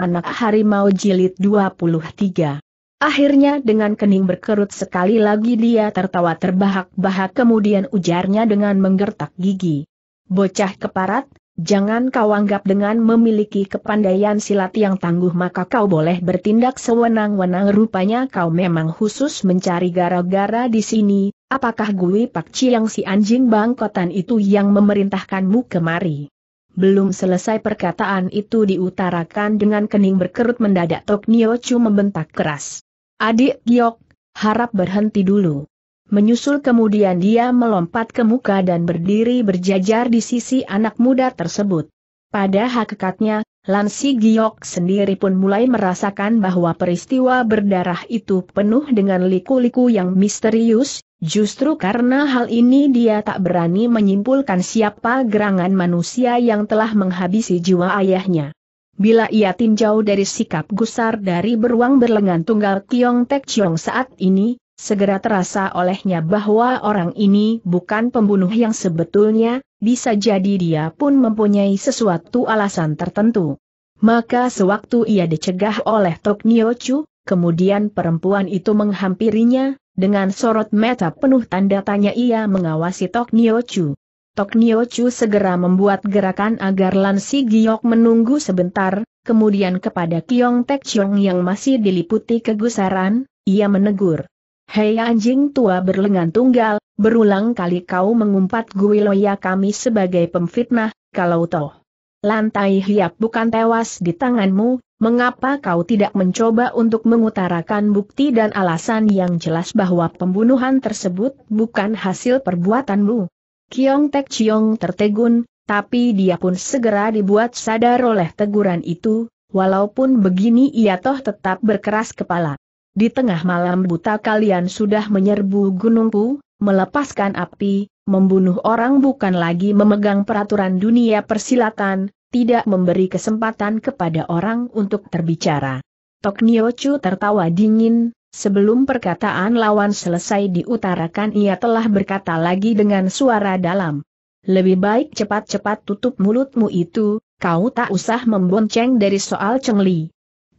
Anak Harimau Jilid 23 Akhirnya dengan kening berkerut sekali lagi dia tertawa terbahak-bahak kemudian ujarnya dengan menggertak gigi. Bocah keparat, jangan kau anggap dengan memiliki kepandaian silat yang tangguh maka kau boleh bertindak sewenang-wenang rupanya kau memang khusus mencari gara-gara di sini, apakah gue pakci yang si anjing bangkotan itu yang memerintahkanmu kemari? Belum selesai perkataan itu diutarakan dengan kening berkerut mendadak Tok Nio Chu membentak keras. Adik Giok, harap berhenti dulu. Menyusul kemudian dia melompat ke muka dan berdiri berjajar di sisi anak muda tersebut. Pada hakikatnya, Lansi Giok sendiri pun mulai merasakan bahwa peristiwa berdarah itu penuh dengan liku-liku yang misterius, Justru karena hal ini dia tak berani menyimpulkan siapa gerangan manusia yang telah menghabisi jiwa ayahnya. Bila ia tinjau dari sikap gusar dari beruang berlengan tunggal Kiong Tek Chiong saat ini, segera terasa olehnya bahwa orang ini bukan pembunuh yang sebetulnya, bisa jadi dia pun mempunyai sesuatu alasan tertentu. Maka sewaktu ia dicegah oleh Tok Nio Chu, kemudian perempuan itu menghampirinya, dengan sorot mata penuh tanda tanya ia mengawasi Tok Nio Chu. Tok Nio Chu segera membuat gerakan agar Lan Si Giok menunggu sebentar, kemudian kepada Kiong Tek Chiong yang masih diliputi kegusaran, ia menegur. Hei anjing tua berlengan tunggal, berulang kali kau mengumpat guiloya kami sebagai pemfitnah, kalau toh. Lantai hiap bukan tewas di tanganmu, Mengapa kau tidak mencoba untuk mengutarakan bukti dan alasan yang jelas bahwa pembunuhan tersebut bukan hasil perbuatanmu? Kiong Tek Chiong tertegun, tapi dia pun segera dibuat sadar oleh teguran itu, walaupun begini ia toh tetap berkeras kepala. Di tengah malam buta kalian sudah menyerbu gunungku, melepaskan api, membunuh orang bukan lagi memegang peraturan dunia persilatan, tidak memberi kesempatan kepada orang untuk terbicara. Tok Chu tertawa dingin, sebelum perkataan lawan selesai diutarakan ia telah berkata lagi dengan suara dalam. Lebih baik cepat-cepat tutup mulutmu itu, kau tak usah membonceng dari soal cengli.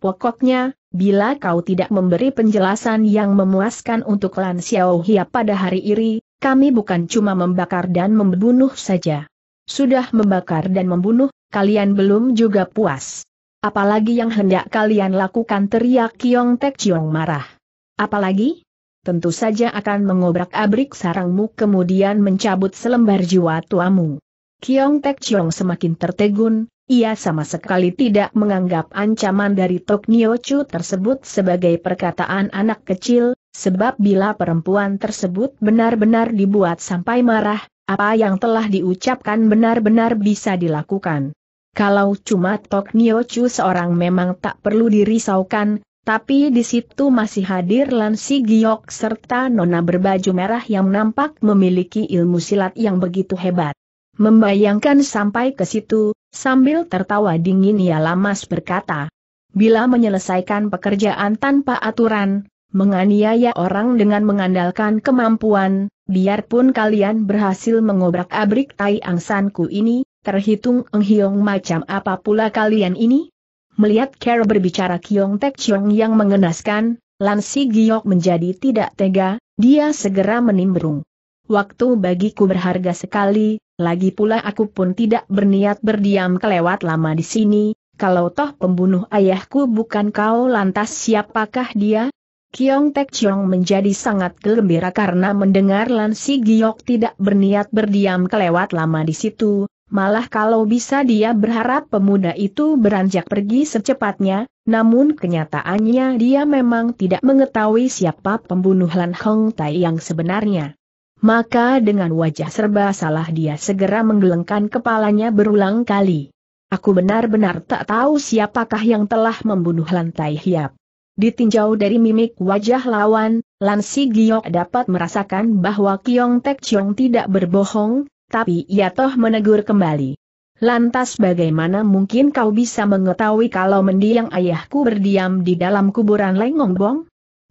Pokoknya, bila kau tidak memberi penjelasan yang memuaskan untuk Lan Xiao Hia pada hari ini, kami bukan cuma membakar dan membunuh saja. Sudah membakar dan membunuh, kalian belum juga puas. Apalagi yang hendak kalian lakukan teriak Kiong Tek Chiong marah. Apalagi? Tentu saja akan mengobrak-abrik sarangmu kemudian mencabut selembar jiwa tuamu. Kiong Tek Chiong semakin tertegun, ia sama sekali tidak menganggap ancaman dari Tok Nio Chu tersebut sebagai perkataan anak kecil, sebab bila perempuan tersebut benar-benar dibuat sampai marah, apa yang telah diucapkan benar-benar bisa dilakukan. Kalau cuma Tok Niochu seorang memang tak perlu dirisaukan, tapi di situ masih hadir Lansi Giok serta Nona berbaju merah yang nampak memiliki ilmu silat yang begitu hebat. Membayangkan sampai ke situ, sambil tertawa dingin ia lamas berkata, Bila menyelesaikan pekerjaan tanpa aturan, menganiaya orang dengan mengandalkan kemampuan, biarpun kalian berhasil mengobrak-abrik tai angsanku ini, terhitung enghiong macam apa pula kalian ini? Melihat Carol berbicara Kiong Tek Chiong yang mengenaskan, Lansi Giok menjadi tidak tega, dia segera menimbrung. Waktu bagiku berharga sekali, lagi pula aku pun tidak berniat berdiam kelewat lama di sini, kalau toh pembunuh ayahku bukan kau lantas siapakah dia? Kiong Tek Chiong menjadi sangat gembira karena mendengar Lan Si Giok tidak berniat berdiam kelewat lama di situ, malah kalau bisa dia berharap pemuda itu beranjak pergi secepatnya, namun kenyataannya dia memang tidak mengetahui siapa pembunuh Lan Hong Tai yang sebenarnya. Maka dengan wajah serba salah dia segera menggelengkan kepalanya berulang kali. Aku benar-benar tak tahu siapakah yang telah membunuh Lan Tai Hiap. Ditinjau dari mimik wajah lawan, Lan Si dapat merasakan bahwa Kiong Tek Chiong tidak berbohong, tapi ia toh menegur kembali. Lantas bagaimana mungkin kau bisa mengetahui kalau mendiang ayahku berdiam di dalam kuburan Lengong Bong?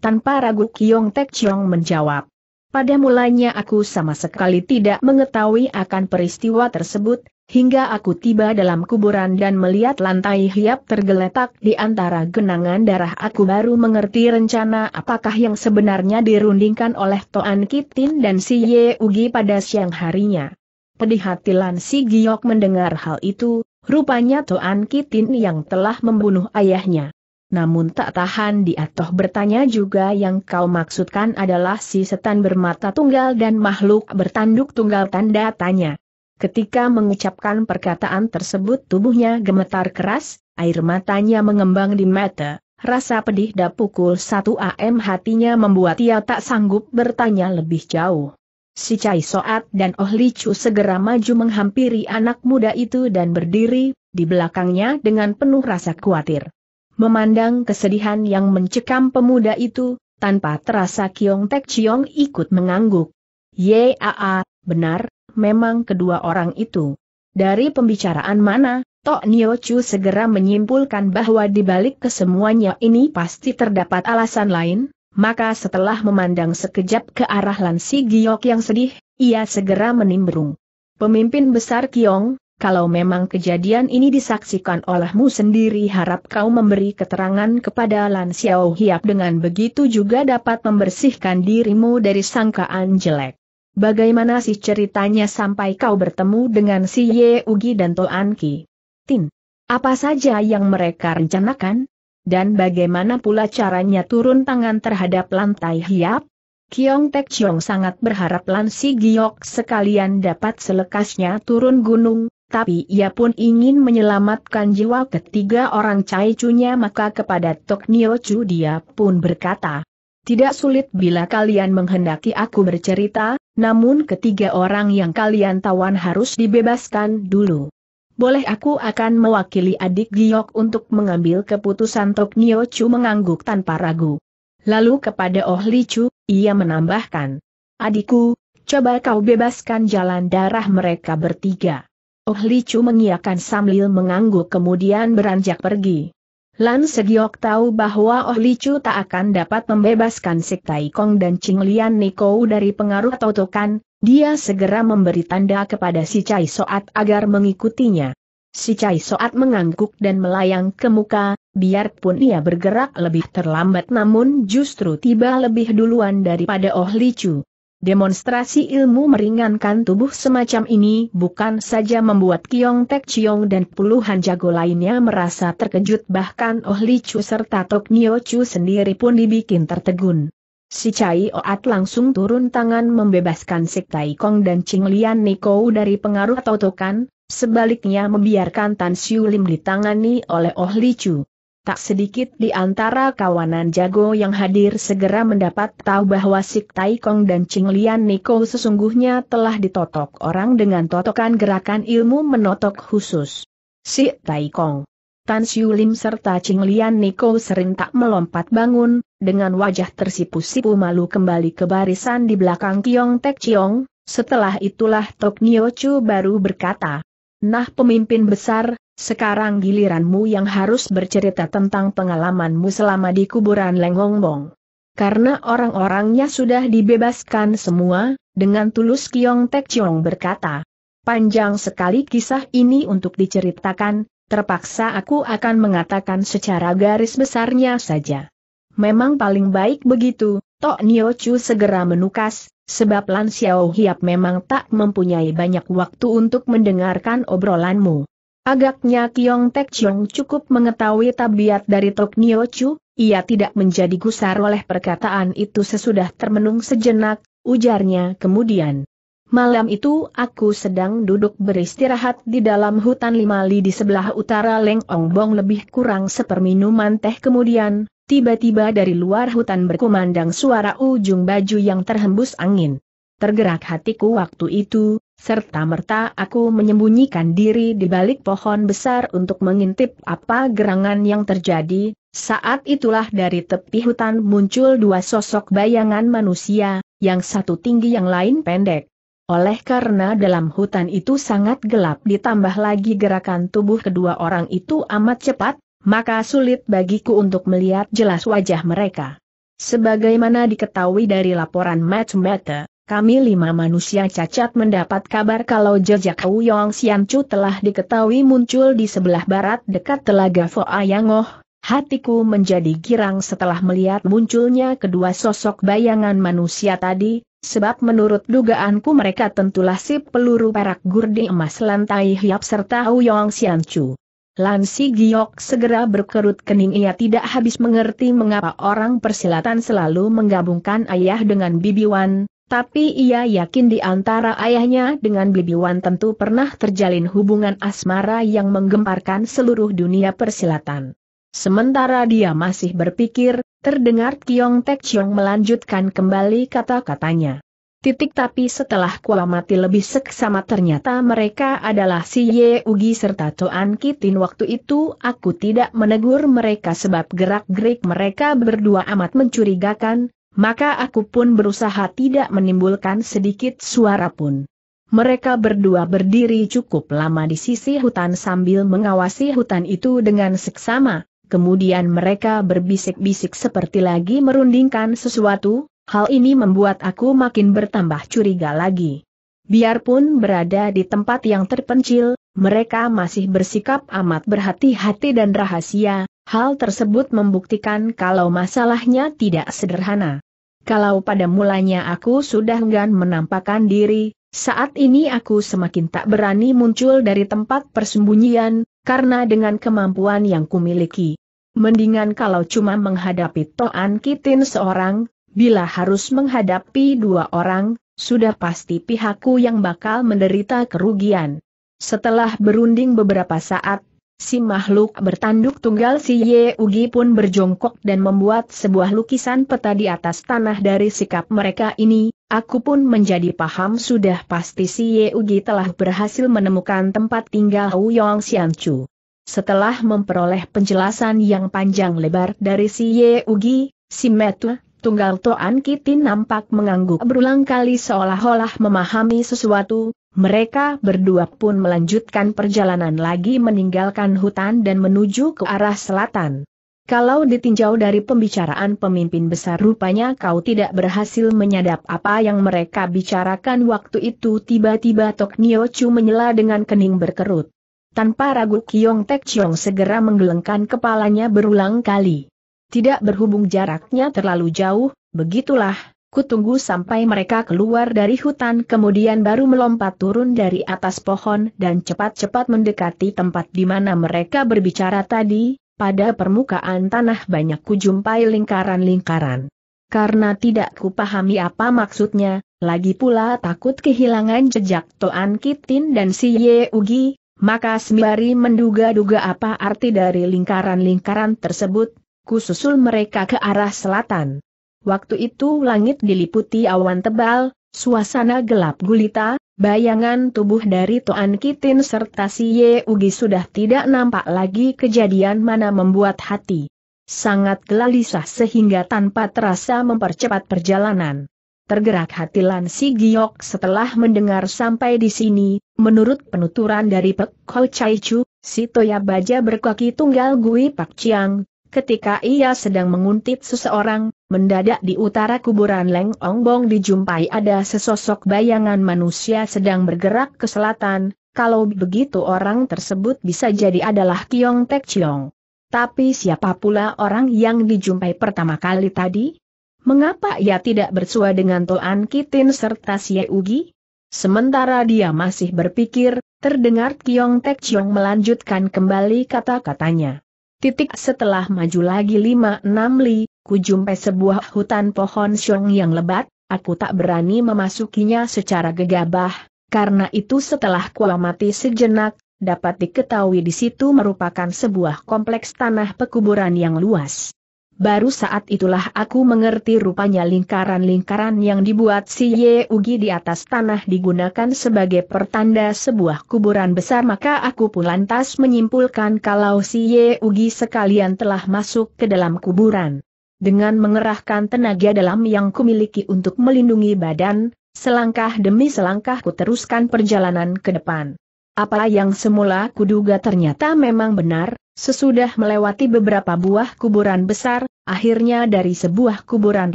Tanpa ragu Kiong Tek Chiong menjawab. Pada mulanya aku sama sekali tidak mengetahui akan peristiwa tersebut, hingga aku tiba dalam kuburan dan melihat lantai hiap tergeletak di antara genangan darah aku baru mengerti rencana apakah yang sebenarnya dirundingkan oleh Toan Kitin dan si Ye Ugi pada siang harinya. Pedih hati Lan si Giok mendengar hal itu, rupanya Toan Kitin yang telah membunuh ayahnya. Namun tak tahan dia toh bertanya juga yang kau maksudkan adalah si setan bermata tunggal dan makhluk bertanduk tunggal tanda tanya. Ketika mengucapkan perkataan tersebut tubuhnya gemetar keras, air matanya mengembang di mata, rasa pedih dan pukul 1 AM hatinya membuat ia tak sanggup bertanya lebih jauh. Si Cai Soat dan Oh Licu segera maju menghampiri anak muda itu dan berdiri di belakangnya dengan penuh rasa khawatir. Memandang kesedihan yang mencekam pemuda itu, tanpa terasa Kiong Tek Chiong ikut mengangguk. Yaa, benar, memang kedua orang itu. Dari pembicaraan mana, Tok Nio Chu segera menyimpulkan bahwa di balik kesemuanya ini pasti terdapat alasan lain, maka setelah memandang sekejap ke arah Lansi Giok yang sedih, ia segera menimbrung. Pemimpin besar Kiong, kalau memang kejadian ini disaksikan olehmu sendiri harap kau memberi keterangan kepada Lan Xiao Hiap dengan begitu juga dapat membersihkan dirimu dari sangkaan jelek. Bagaimana sih ceritanya sampai kau bertemu dengan si Ye Ugi dan Toanki? Ki? Tin. Apa saja yang mereka rencanakan? Dan bagaimana pula caranya turun tangan terhadap lantai hiap? Kiong Tek Chiong sangat berharap Lan Si Giok sekalian dapat selekasnya turun gunung, tapi ia pun ingin menyelamatkan jiwa ketiga orang Cai Cunya maka kepada Tok Nio Chu dia pun berkata, tidak sulit bila kalian menghendaki aku bercerita, namun ketiga orang yang kalian tawan harus dibebaskan dulu. Boleh aku akan mewakili adik Giok untuk mengambil keputusan Tok Nio Chu mengangguk tanpa ragu. Lalu kepada Oh Li Chu, ia menambahkan. Adikku, coba kau bebaskan jalan darah mereka bertiga. Oh Li Chu mengiakan sambil mengangguk kemudian beranjak pergi. Lan Segiok tahu bahwa Oh Licu tak akan dapat membebaskan Sik Tai Kong dan Ching Lian Niko dari pengaruh totokan, dia segera memberi tanda kepada si Chai Soat agar mengikutinya. Si Chai Soat mengangguk dan melayang ke muka, biarpun ia bergerak lebih terlambat namun justru tiba lebih duluan daripada Oh Licu. Demonstrasi ilmu meringankan tubuh semacam ini bukan saja membuat Kiong Tek Chiong dan puluhan jago lainnya merasa terkejut bahkan Oh Li Chu serta Tok Nio Chu sendiri pun dibikin tertegun. Si Chai Oat langsung turun tangan membebaskan Sik Tai Kong dan Ching Lian Niko dari pengaruh totokan, sebaliknya membiarkan Tan Siu Lim ditangani oleh Oh Li Chu. Tak sedikit di antara kawanan jago yang hadir segera mendapat tahu bahwa Sik Tai Kong dan Ching Lian Niko sesungguhnya telah ditotok orang dengan totokan gerakan ilmu menotok khusus. Sik Tai Kong, Tan Siu Lim serta Ching Lian Niko tak melompat bangun, dengan wajah tersipu-sipu malu kembali ke barisan di belakang Kiong Tek Chiong, setelah itulah Tok Nio Chu baru berkata, Nah pemimpin besar, sekarang giliranmu yang harus bercerita tentang pengalamanmu selama di kuburan Lengongbong. Karena orang-orangnya sudah dibebaskan semua, dengan tulus Kiong Tek Chiong berkata. Panjang sekali kisah ini untuk diceritakan, terpaksa aku akan mengatakan secara garis besarnya saja. Memang paling baik begitu, Tok Nio Chu segera menukas, sebab Lan Xiao Hiap memang tak mempunyai banyak waktu untuk mendengarkan obrolanmu. Agaknya Kiong Tek Chiong cukup mengetahui tabiat dari Tok Nio Chu, ia tidak menjadi gusar oleh perkataan itu sesudah termenung sejenak, ujarnya kemudian. Malam itu aku sedang duduk beristirahat di dalam hutan lima li di sebelah utara Leng Ong Bong lebih kurang seperminuman teh kemudian, tiba-tiba dari luar hutan berkumandang suara ujung baju yang terhembus angin. Tergerak hatiku waktu itu, serta-merta aku menyembunyikan diri di balik pohon besar untuk mengintip apa gerangan yang terjadi, saat itulah dari tepi hutan muncul dua sosok bayangan manusia, yang satu tinggi yang lain pendek. Oleh karena dalam hutan itu sangat gelap ditambah lagi gerakan tubuh kedua orang itu amat cepat, maka sulit bagiku untuk melihat jelas wajah mereka. Sebagaimana diketahui dari laporan Matchmaker, kami lima manusia cacat mendapat kabar kalau jejak Wuyong Xianchu telah diketahui muncul di sebelah barat dekat Telaga Foayangoh. Hatiku menjadi girang setelah melihat munculnya kedua sosok bayangan manusia tadi, sebab menurut dugaanku mereka tentulah si peluru perak gurdi emas lantai hiap serta Wuyong Xianchu. Lansi Giok segera berkerut kening ia tidak habis mengerti mengapa orang persilatan selalu menggabungkan ayah dengan Bibi Wan. Tapi ia yakin di antara ayahnya dengan Bibi Wan tentu pernah terjalin hubungan asmara yang menggemparkan seluruh dunia persilatan. Sementara dia masih berpikir, terdengar Kiong Tek Chiong melanjutkan kembali kata-katanya. Titik tapi setelah Kua mati lebih seksama ternyata mereka adalah si Ye Ugi serta Toan Kitin waktu itu aku tidak menegur mereka sebab gerak-gerik mereka berdua amat mencurigakan, maka aku pun berusaha tidak menimbulkan sedikit suara pun. Mereka berdua berdiri cukup lama di sisi hutan sambil mengawasi hutan itu dengan seksama, kemudian mereka berbisik-bisik seperti lagi merundingkan sesuatu, hal ini membuat aku makin bertambah curiga lagi. Biarpun berada di tempat yang terpencil, mereka masih bersikap amat berhati-hati dan rahasia, Hal tersebut membuktikan kalau masalahnya tidak sederhana. Kalau pada mulanya aku sudah enggan menampakkan diri, saat ini aku semakin tak berani muncul dari tempat persembunyian, karena dengan kemampuan yang kumiliki. Mendingan kalau cuma menghadapi Toan Kitin seorang, bila harus menghadapi dua orang, sudah pasti pihakku yang bakal menderita kerugian. Setelah berunding beberapa saat, Si makhluk bertanduk tunggal si Ye Ugi pun berjongkok dan membuat sebuah lukisan peta di atas tanah dari sikap mereka ini, aku pun menjadi paham sudah pasti si Ye Ugi telah berhasil menemukan tempat tinggal Hu Yong Chu. Setelah memperoleh penjelasan yang panjang lebar dari si Ye Ugi, si Metu Tunggal Toan Kitin nampak mengangguk berulang kali seolah-olah memahami sesuatu, mereka berdua pun melanjutkan perjalanan lagi meninggalkan hutan dan menuju ke arah selatan. Kalau ditinjau dari pembicaraan pemimpin besar rupanya kau tidak berhasil menyadap apa yang mereka bicarakan waktu itu tiba-tiba Tok Nio Chu menyela dengan kening berkerut. Tanpa ragu Kiong Tek Chiong segera menggelengkan kepalanya berulang kali. Tidak berhubung jaraknya terlalu jauh, begitulah, kutunggu sampai mereka keluar dari hutan kemudian baru melompat turun dari atas pohon dan cepat-cepat mendekati tempat di mana mereka berbicara tadi, pada permukaan tanah banyak kujumpai lingkaran-lingkaran. Karena tidak kupahami apa maksudnya, lagi pula takut kehilangan jejak Toan Kitin dan si Ye Ugi, maka Sembari menduga-duga apa arti dari lingkaran-lingkaran tersebut, kususul mereka ke arah selatan. Waktu itu langit diliputi awan tebal, suasana gelap gulita, bayangan tubuh dari Toan Kitin serta si Ye Ugi sudah tidak nampak lagi kejadian mana membuat hati sangat gelisah sehingga tanpa terasa mempercepat perjalanan. Tergerak hati Lan Si Giok setelah mendengar sampai di sini, menurut penuturan dari Pek Ho Chai Chu, si Toya Baja berkaki tunggal Gui Pak Chiang, Ketika ia sedang menguntit seseorang, mendadak di utara kuburan Leng Ong Bong dijumpai ada sesosok bayangan manusia sedang bergerak ke selatan, kalau begitu orang tersebut bisa jadi adalah Kiong Tek Chiong. Tapi siapa pula orang yang dijumpai pertama kali tadi? Mengapa ia tidak bersua dengan Toan Kitin serta Si Ugi? Sementara dia masih berpikir, terdengar Kiong Tek Chiong melanjutkan kembali kata-katanya. Titik setelah maju lagi 5-6 li, jumpai sebuah hutan pohon syong yang lebat, aku tak berani memasukinya secara gegabah, karena itu setelah ku amati sejenak, dapat diketahui di situ merupakan sebuah kompleks tanah pekuburan yang luas baru saat itulah aku mengerti rupanya lingkaran-lingkaran yang dibuat si Ye Ugi di atas tanah digunakan sebagai pertanda sebuah kuburan besar maka aku pun lantas menyimpulkan kalau si Ye Ugi sekalian telah masuk ke dalam kuburan. Dengan mengerahkan tenaga dalam yang kumiliki untuk melindungi badan, selangkah demi selangkah ku teruskan perjalanan ke depan. Apa yang semula kuduga ternyata memang benar, sesudah melewati beberapa buah kuburan besar, akhirnya dari sebuah kuburan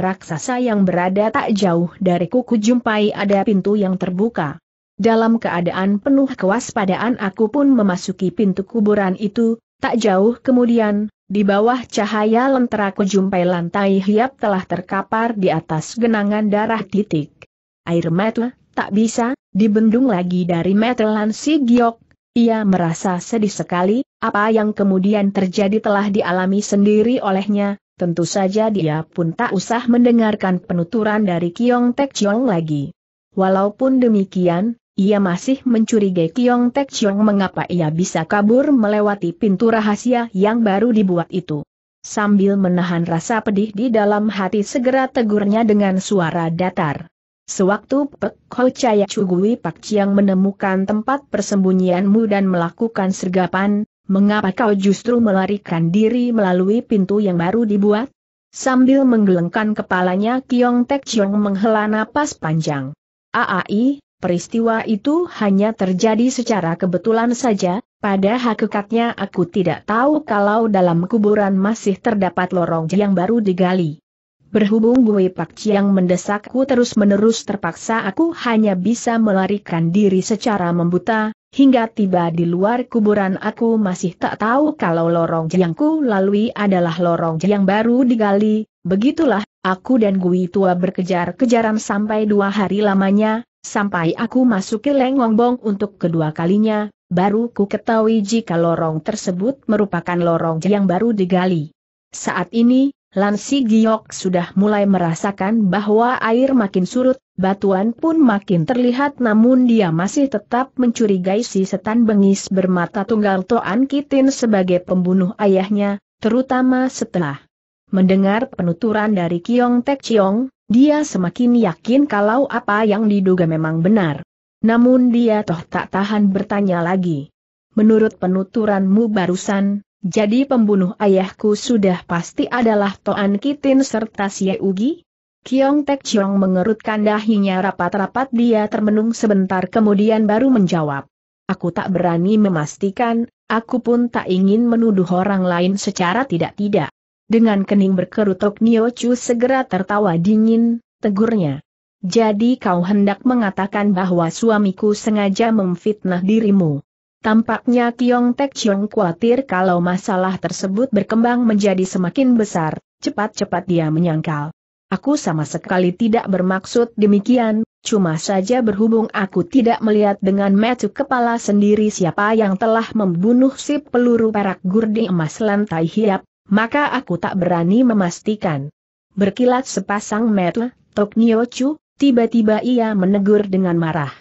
raksasa yang berada tak jauh dari kuku jumpai ada pintu yang terbuka. Dalam keadaan penuh kewaspadaan aku pun memasuki pintu kuburan itu, tak jauh kemudian, di bawah cahaya lentera kujumpai lantai hiap telah terkapar di atas genangan darah titik. Air mata Tak bisa, dibendung lagi dari metelan si Giok. Ia merasa sedih sekali, apa yang kemudian terjadi telah dialami sendiri olehnya, tentu saja dia pun tak usah mendengarkan penuturan dari Kiong Tek Chiong lagi. Walaupun demikian, ia masih mencurigai Kiong Tek Chiong mengapa ia bisa kabur melewati pintu rahasia yang baru dibuat itu. Sambil menahan rasa pedih di dalam hati segera tegurnya dengan suara datar. Sewaktu Pek Ho Chaya Chugui Pak Chiang menemukan tempat persembunyianmu dan melakukan sergapan, mengapa kau justru melarikan diri melalui pintu yang baru dibuat? Sambil menggelengkan kepalanya Kiong Tek Chiong menghela napas panjang. Aai, peristiwa itu hanya terjadi secara kebetulan saja, pada hakikatnya aku tidak tahu kalau dalam kuburan masih terdapat lorong yang baru digali. Berhubung Gui Pak Chiang mendesakku terus-menerus terpaksa aku hanya bisa melarikan diri secara membuta, hingga tiba di luar kuburan aku masih tak tahu kalau lorong yang ku lalui adalah lorong yang baru digali, begitulah, aku dan Gui Tua berkejar-kejaran sampai dua hari lamanya, sampai aku masuk ke Lengongbong untuk kedua kalinya, baru ku ketahui jika lorong tersebut merupakan lorong yang baru digali. Saat ini, Lansi Giok sudah mulai merasakan bahwa air makin surut, batuan pun makin terlihat namun dia masih tetap mencurigai si setan bengis bermata tunggal Toan Kitin sebagai pembunuh ayahnya, terutama setelah mendengar penuturan dari Kiong Tek Chiong, dia semakin yakin kalau apa yang diduga memang benar. Namun dia toh tak tahan bertanya lagi. Menurut penuturanmu barusan, jadi pembunuh ayahku sudah pasti adalah Toan Kitin serta Si Ugi? Kiong Tek Chiong mengerutkan dahinya rapat-rapat dia termenung sebentar kemudian baru menjawab. Aku tak berani memastikan, aku pun tak ingin menuduh orang lain secara tidak-tidak. Dengan kening berkerutuk Nio Chu segera tertawa dingin, tegurnya. Jadi kau hendak mengatakan bahwa suamiku sengaja memfitnah dirimu. Tampaknya Kiong Tek Chiong khawatir kalau masalah tersebut berkembang menjadi semakin besar, cepat-cepat dia menyangkal. Aku sama sekali tidak bermaksud demikian, cuma saja berhubung aku tidak melihat dengan metu kepala sendiri siapa yang telah membunuh si peluru perak gurdi emas lantai hiap, maka aku tak berani memastikan. Berkilat sepasang metu, Tok Nio Chu, tiba-tiba ia menegur dengan marah.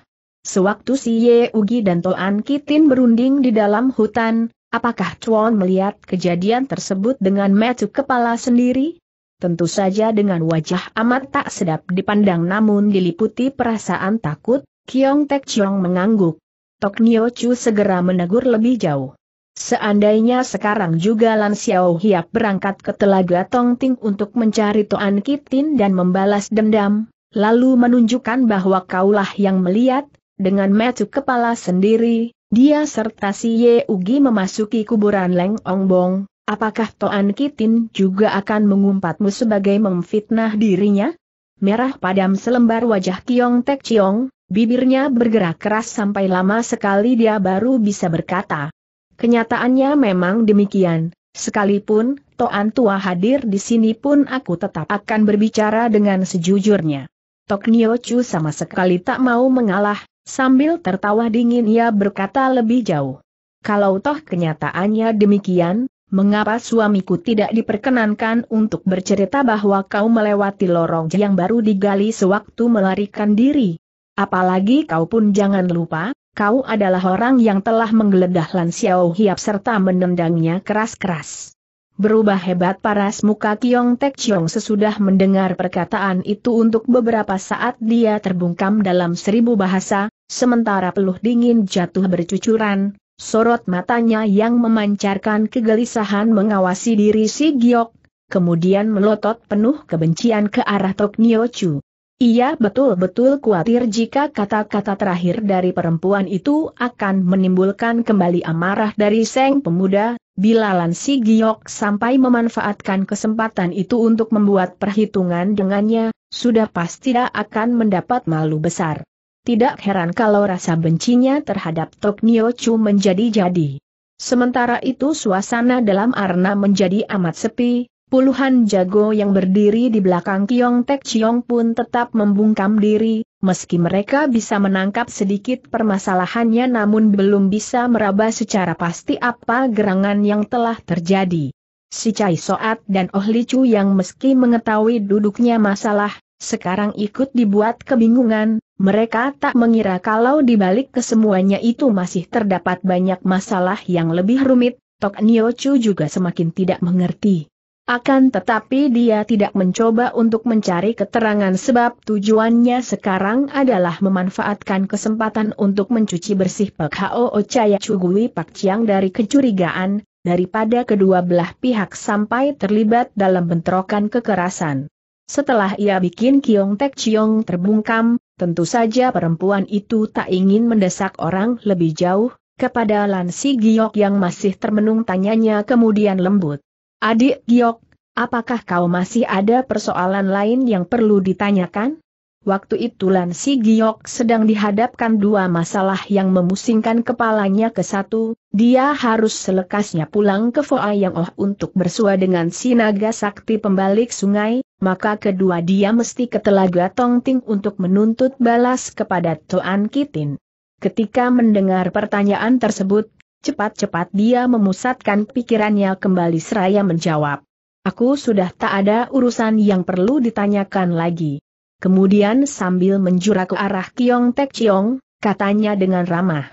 Sewaktu si Ye Ugi dan Toan Kitin berunding di dalam hutan, apakah Chuan melihat kejadian tersebut dengan metu kepala sendiri? Tentu saja dengan wajah amat tak sedap dipandang namun diliputi perasaan takut, Kiong Tek Chiong mengangguk. Tok Nio Chu segera menegur lebih jauh. Seandainya sekarang juga Lan Xiao Hiap berangkat ke Telaga Tong Ting untuk mencari Toan Kitin dan membalas dendam, lalu menunjukkan bahwa kaulah yang melihat, dengan metu kepala sendiri, dia serta si Ye Ugi memasuki kuburan Leng Ong Bong, apakah Toan Kitin juga akan mengumpatmu sebagai memfitnah dirinya? Merah padam selembar wajah Kiong Tek Chiong, bibirnya bergerak keras sampai lama sekali dia baru bisa berkata. Kenyataannya memang demikian, sekalipun Toan Tua hadir di sini pun aku tetap akan berbicara dengan sejujurnya. Tok Nio Chu sama sekali tak mau mengalah, Sambil tertawa dingin ia berkata lebih jauh. Kalau toh kenyataannya demikian, mengapa suamiku tidak diperkenankan untuk bercerita bahwa kau melewati lorong yang baru digali sewaktu melarikan diri? Apalagi kau pun jangan lupa, kau adalah orang yang telah menggeledah Lansiao Hiap serta menendangnya keras-keras. Berubah hebat paras muka Kiong Tek Chiong sesudah mendengar perkataan itu untuk beberapa saat dia terbungkam dalam seribu bahasa, Sementara peluh dingin jatuh bercucuran, sorot matanya yang memancarkan kegelisahan mengawasi diri si Giok, kemudian melotot penuh kebencian ke arah Tok Niochu. Ia betul-betul khawatir jika kata-kata terakhir dari perempuan itu akan menimbulkan kembali amarah dari Seng Pemuda, bila Lan Si Giok sampai memanfaatkan kesempatan itu untuk membuat perhitungan dengannya, sudah pasti akan mendapat malu besar. Tidak heran kalau rasa bencinya terhadap Tok Nio Chu menjadi-jadi. Sementara itu suasana dalam arna menjadi amat sepi, puluhan jago yang berdiri di belakang Kiong Tek Chiong pun tetap membungkam diri, meski mereka bisa menangkap sedikit permasalahannya namun belum bisa meraba secara pasti apa gerangan yang telah terjadi. Si Cai Soat dan Oh Li Chu yang meski mengetahui duduknya masalah, sekarang ikut dibuat kebingungan, mereka tak mengira kalau di balik kesemuanya itu masih terdapat banyak masalah yang lebih rumit, Tok Nio Chu juga semakin tidak mengerti. Akan tetapi dia tidak mencoba untuk mencari keterangan sebab tujuannya sekarang adalah memanfaatkan kesempatan untuk mencuci bersih Pek Hao Chaya Chugui Pak Chiang dari kecurigaan, daripada kedua belah pihak sampai terlibat dalam bentrokan kekerasan. Setelah ia bikin Kiong Tek Chiong terbungkam, tentu saja perempuan itu tak ingin mendesak orang lebih jauh, kepada Lansi Giok yang masih termenung tanyanya kemudian lembut. Adik Giok, apakah kau masih ada persoalan lain yang perlu ditanyakan? Waktu itu Lansi Giok sedang dihadapkan dua masalah yang memusingkan kepalanya ke satu, dia harus selekasnya pulang ke Foa Yang Oh untuk bersua dengan si naga sakti pembalik sungai, maka kedua dia mesti ke telaga Tongting untuk menuntut balas kepada Tuan Kitin. Ketika mendengar pertanyaan tersebut, cepat-cepat dia memusatkan pikirannya kembali seraya menjawab. Aku sudah tak ada urusan yang perlu ditanyakan lagi. Kemudian sambil menjura ke arah Kiong Tek Chiong, katanya dengan ramah.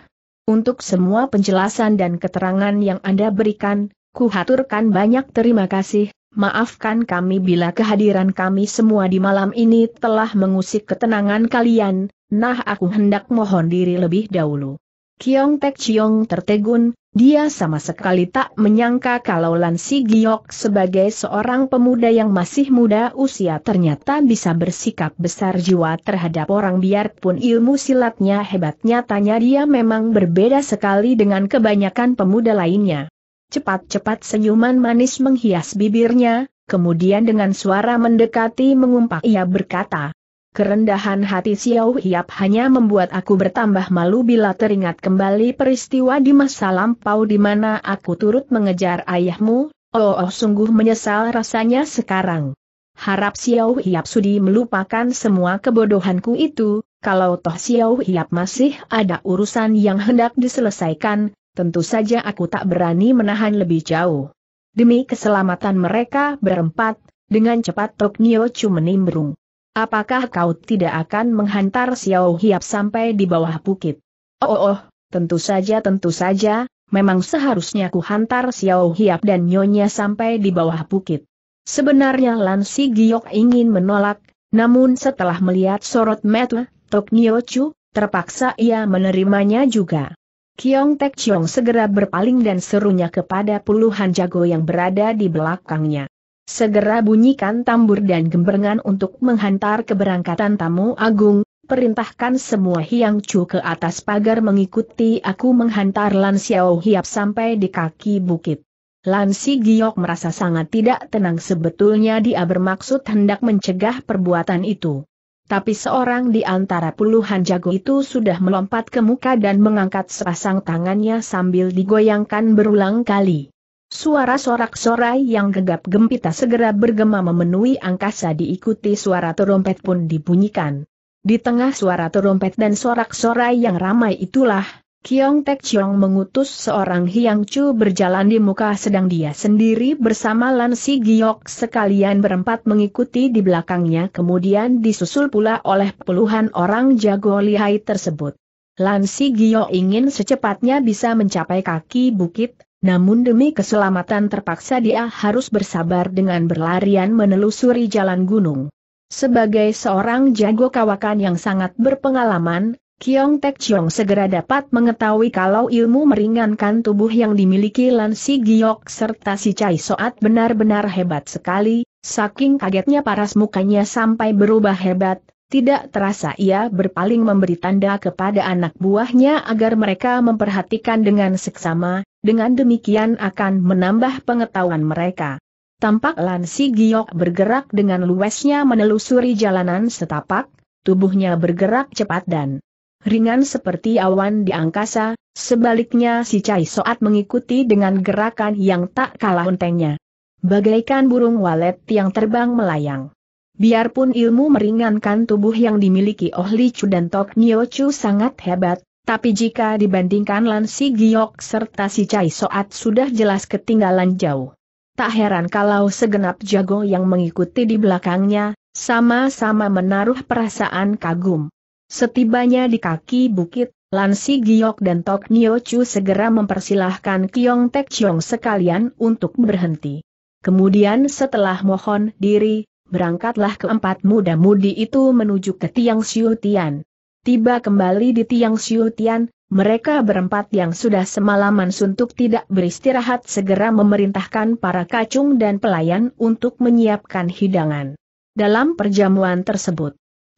Untuk semua penjelasan dan keterangan yang Anda berikan, kuhaturkan banyak terima kasih, Maafkan kami bila kehadiran kami semua di malam ini telah mengusik ketenangan kalian, nah aku hendak mohon diri lebih dahulu. Kiong Tek Chiong tertegun, dia sama sekali tak menyangka kalau Si Giok sebagai seorang pemuda yang masih muda usia ternyata bisa bersikap besar jiwa terhadap orang biarpun ilmu silatnya hebat nyatanya dia memang berbeda sekali dengan kebanyakan pemuda lainnya. Cepat-cepat senyuman manis menghias bibirnya, kemudian dengan suara mendekati mengumpat ia berkata. Kerendahan hati Xiao Hiap hanya membuat aku bertambah malu bila teringat kembali peristiwa di masa lampau di mana aku turut mengejar ayahmu, oh, oh sungguh menyesal rasanya sekarang. Harap Xiao Hiap sudi melupakan semua kebodohanku itu, kalau toh Xiao Hiap masih ada urusan yang hendak diselesaikan, tentu saja aku tak berani menahan lebih jauh. Demi keselamatan mereka berempat, dengan cepat Tok Nio Chu menimbrung. Apakah kau tidak akan menghantar Xiao Hiap sampai di bawah bukit? Oh, oh, oh tentu saja tentu saja, memang seharusnya ku hantar Xiao Hiap dan Nyonya sampai di bawah bukit. Sebenarnya Lan Si Giok ingin menolak, namun setelah melihat sorot mata Tok Nio Chu, terpaksa ia menerimanya juga. Kiong Tek Chiong segera berpaling dan serunya kepada puluhan jago yang berada di belakangnya. Segera bunyikan tambur dan gemberengan untuk menghantar keberangkatan tamu agung, perintahkan semua Hiang Chu ke atas pagar mengikuti aku menghantar Lan Xiao Hiap sampai di kaki bukit. Lan Si Giok merasa sangat tidak tenang sebetulnya dia bermaksud hendak mencegah perbuatan itu. Tapi seorang di antara puluhan jago itu sudah melompat ke muka dan mengangkat sepasang tangannya sambil digoyangkan berulang kali. Suara sorak-sorai yang gegap gempita segera bergema memenuhi angkasa diikuti suara terompet pun dibunyikan. Di tengah suara terompet dan sorak-sorai yang ramai itulah, Kiong Tek Chiong mengutus seorang Hiang Chu berjalan di muka sedang dia sendiri bersama Lan Si Giok sekalian berempat mengikuti di belakangnya kemudian disusul pula oleh puluhan orang jago lihai tersebut. Lan Si Giok ingin secepatnya bisa mencapai kaki bukit, namun demi keselamatan terpaksa dia harus bersabar dengan berlarian menelusuri jalan gunung. Sebagai seorang jago kawakan yang sangat berpengalaman, Kiong Tek Chiong segera dapat mengetahui kalau ilmu meringankan tubuh yang dimiliki Lan Si Giok serta si Chai Soat benar-benar hebat sekali, saking kagetnya paras mukanya sampai berubah hebat, tidak terasa ia berpaling memberi tanda kepada anak buahnya agar mereka memperhatikan dengan seksama, dengan demikian akan menambah pengetahuan mereka. Tampak Lan Si Giok bergerak dengan luwesnya menelusuri jalanan setapak, tubuhnya bergerak cepat dan ringan seperti awan di angkasa, sebaliknya si Cai Soat mengikuti dengan gerakan yang tak kalah untengnya. Bagaikan burung walet yang terbang melayang. Biarpun ilmu meringankan tubuh yang dimiliki Oh Li Chu dan Tok Nio Chu sangat hebat, tapi jika dibandingkan Lan Si Giok serta si Cai Soat sudah jelas ketinggalan jauh. Tak heran kalau segenap jago yang mengikuti di belakangnya, sama-sama menaruh perasaan kagum. Setibanya di kaki bukit, Lansi Giok dan Tok Nio Chu segera mempersilahkan Kiong Tek Chiong sekalian untuk berhenti. Kemudian setelah mohon diri, berangkatlah keempat muda-mudi itu menuju ke Tiang Siu Tian. Tiba kembali di Tiang Siu Tian, mereka berempat yang sudah semalaman suntuk tidak beristirahat segera memerintahkan para kacung dan pelayan untuk menyiapkan hidangan. Dalam perjamuan tersebut,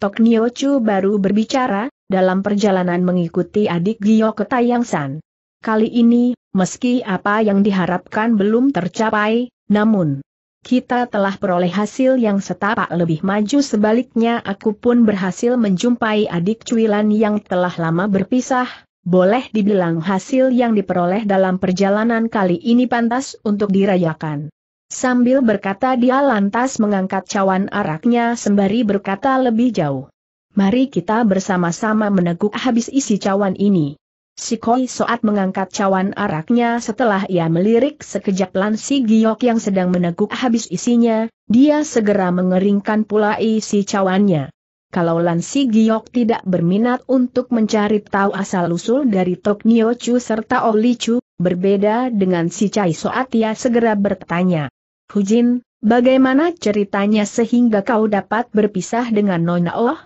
Tok Nio Chu baru berbicara, dalam perjalanan mengikuti adik Gio ke Tayangsan. Kali ini, meski apa yang diharapkan belum tercapai, namun kita telah peroleh hasil yang setapak lebih maju sebaliknya aku pun berhasil menjumpai adik cuilan yang telah lama berpisah, boleh dibilang hasil yang diperoleh dalam perjalanan kali ini pantas untuk dirayakan. Sambil berkata dia lantas mengangkat cawan araknya sembari berkata lebih jauh. Mari kita bersama-sama meneguk habis isi cawan ini. Si Koi Soat mengangkat cawan araknya setelah ia melirik sekejap Lan Si Giok yang sedang meneguk habis isinya, dia segera mengeringkan pula isi cawannya. Kalau Lan Si Giok tidak berminat untuk mencari tahu asal-usul dari Tok Nio Chu serta Oli Chu, berbeda dengan si Chai Soat ia segera bertanya. Hujin, bagaimana ceritanya sehingga kau dapat berpisah dengan Nona Oh?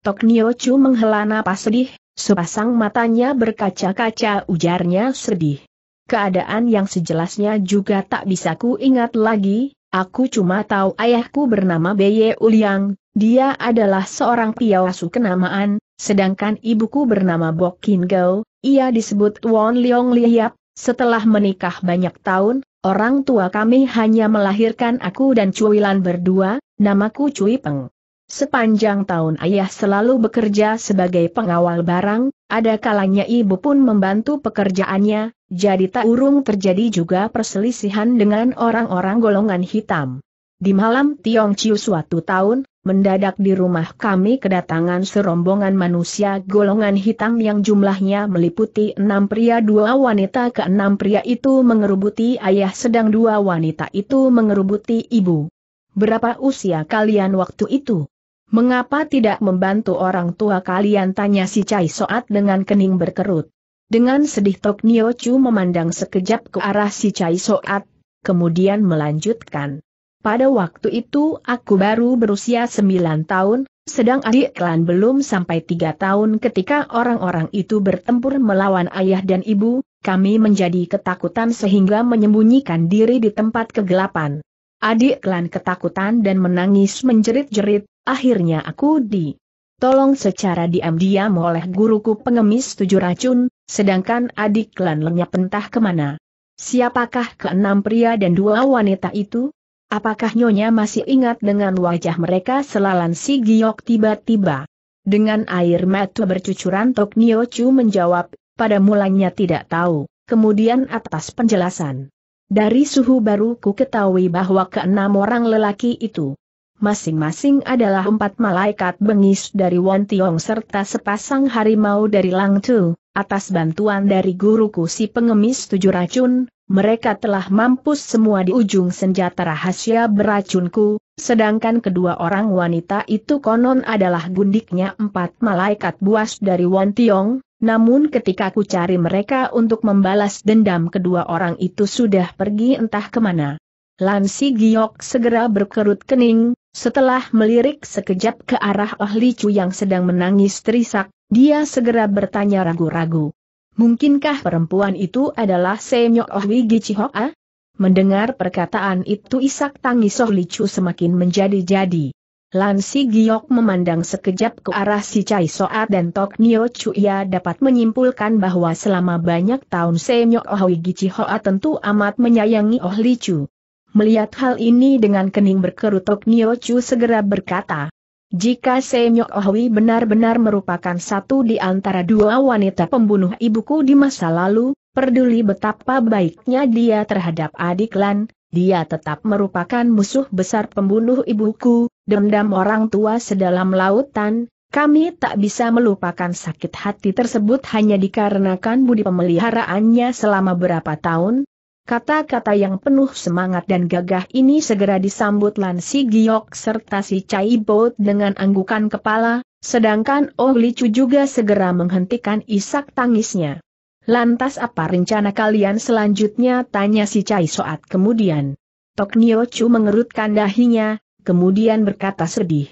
Tok Nio Chu menghela napas sedih, sepasang matanya berkaca-kaca ujarnya sedih. Keadaan yang sejelasnya juga tak bisa ku ingat lagi, aku cuma tahu ayahku bernama Beye Uliang, dia adalah seorang piawasu kenamaan, sedangkan ibuku bernama Bokin Gao, ia disebut Won Leong Liap, setelah menikah banyak tahun, Orang tua kami hanya melahirkan aku dan Cuilan berdua, namaku Cui Peng. Sepanjang tahun ayah selalu bekerja sebagai pengawal barang, ada kalanya ibu pun membantu pekerjaannya, jadi tak urung terjadi juga perselisihan dengan orang-orang golongan hitam. Di malam Tiong Chiu suatu tahun, mendadak di rumah kami kedatangan serombongan manusia golongan hitam yang jumlahnya meliputi enam pria dua wanita keenam pria itu mengerubuti ayah sedang dua wanita itu mengerubuti ibu. Berapa usia kalian waktu itu? Mengapa tidak membantu orang tua kalian tanya si Cai Soat dengan kening berkerut. Dengan sedih Tok Nio Chu memandang sekejap ke arah si Cai Soat, kemudian melanjutkan. Pada waktu itu aku baru berusia 9 tahun, sedang adik klan belum sampai tiga tahun ketika orang-orang itu bertempur melawan ayah dan ibu, kami menjadi ketakutan sehingga menyembunyikan diri di tempat kegelapan. Adik klan ketakutan dan menangis menjerit-jerit, akhirnya aku di tolong secara diam-diam oleh guruku pengemis tujuh racun, sedangkan adik klan lenyap entah kemana. Siapakah keenam pria dan dua wanita itu? Apakah Nyonya masih ingat dengan wajah mereka selalan si Giok tiba-tiba? Dengan air mata bercucuran Tok Nio Chu menjawab, pada mulanya tidak tahu, kemudian atas penjelasan. Dari suhu baru ku ketahui bahwa keenam orang lelaki itu masing-masing adalah empat malaikat bengis dari Won Tiong serta sepasang harimau dari Lang Tu, atas bantuan dari guruku si pengemis tujuh racun, mereka telah mampus semua di ujung senjata rahasia beracunku, sedangkan kedua orang wanita itu konon adalah gundiknya empat malaikat buas dari Wan Tiong, namun ketika aku cari mereka untuk membalas dendam kedua orang itu sudah pergi entah kemana. Lansi Giok segera berkerut kening, setelah melirik sekejap ke arah Oh Li Chu yang sedang menangis terisak, dia segera bertanya ragu-ragu. Mungkinkah perempuan itu adalah Senyok Ohwi Gichihoa? Ah? Mendengar perkataan itu isak tangis Soh Licu semakin menjadi-jadi. Lansi Giok memandang sekejap ke arah si Cai Soa ah dan Tok Nio Chu ia dapat menyimpulkan bahwa selama banyak tahun Senyok Ohwi Gichihoa ah tentu amat menyayangi Oh Licu. Melihat hal ini dengan kening berkerut Tok Nio Chu segera berkata, jika Semyok Ohwi benar-benar merupakan satu di antara dua wanita pembunuh ibuku di masa lalu, peduli betapa baiknya dia terhadap adik Lan, dia tetap merupakan musuh besar pembunuh ibuku, dendam orang tua sedalam lautan, kami tak bisa melupakan sakit hati tersebut hanya dikarenakan budi pemeliharaannya selama berapa tahun, Kata-kata yang penuh semangat dan gagah ini segera disambut Lan Si Giok serta si Cai Boat dengan anggukan kepala, sedangkan Oh Chu juga segera menghentikan isak tangisnya. Lantas apa rencana kalian selanjutnya? Tanya si Cai Soat kemudian. Tok Nio Chu mengerutkan dahinya, kemudian berkata sedih.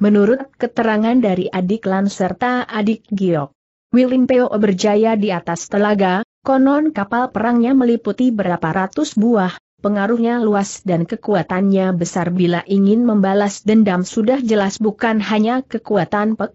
Menurut keterangan dari adik Lan serta adik Giok, Wilin Peo berjaya di atas telaga, Konon kapal perangnya meliputi berapa ratus buah, pengaruhnya luas dan kekuatannya besar bila ingin membalas dendam sudah jelas bukan hanya kekuatan Pek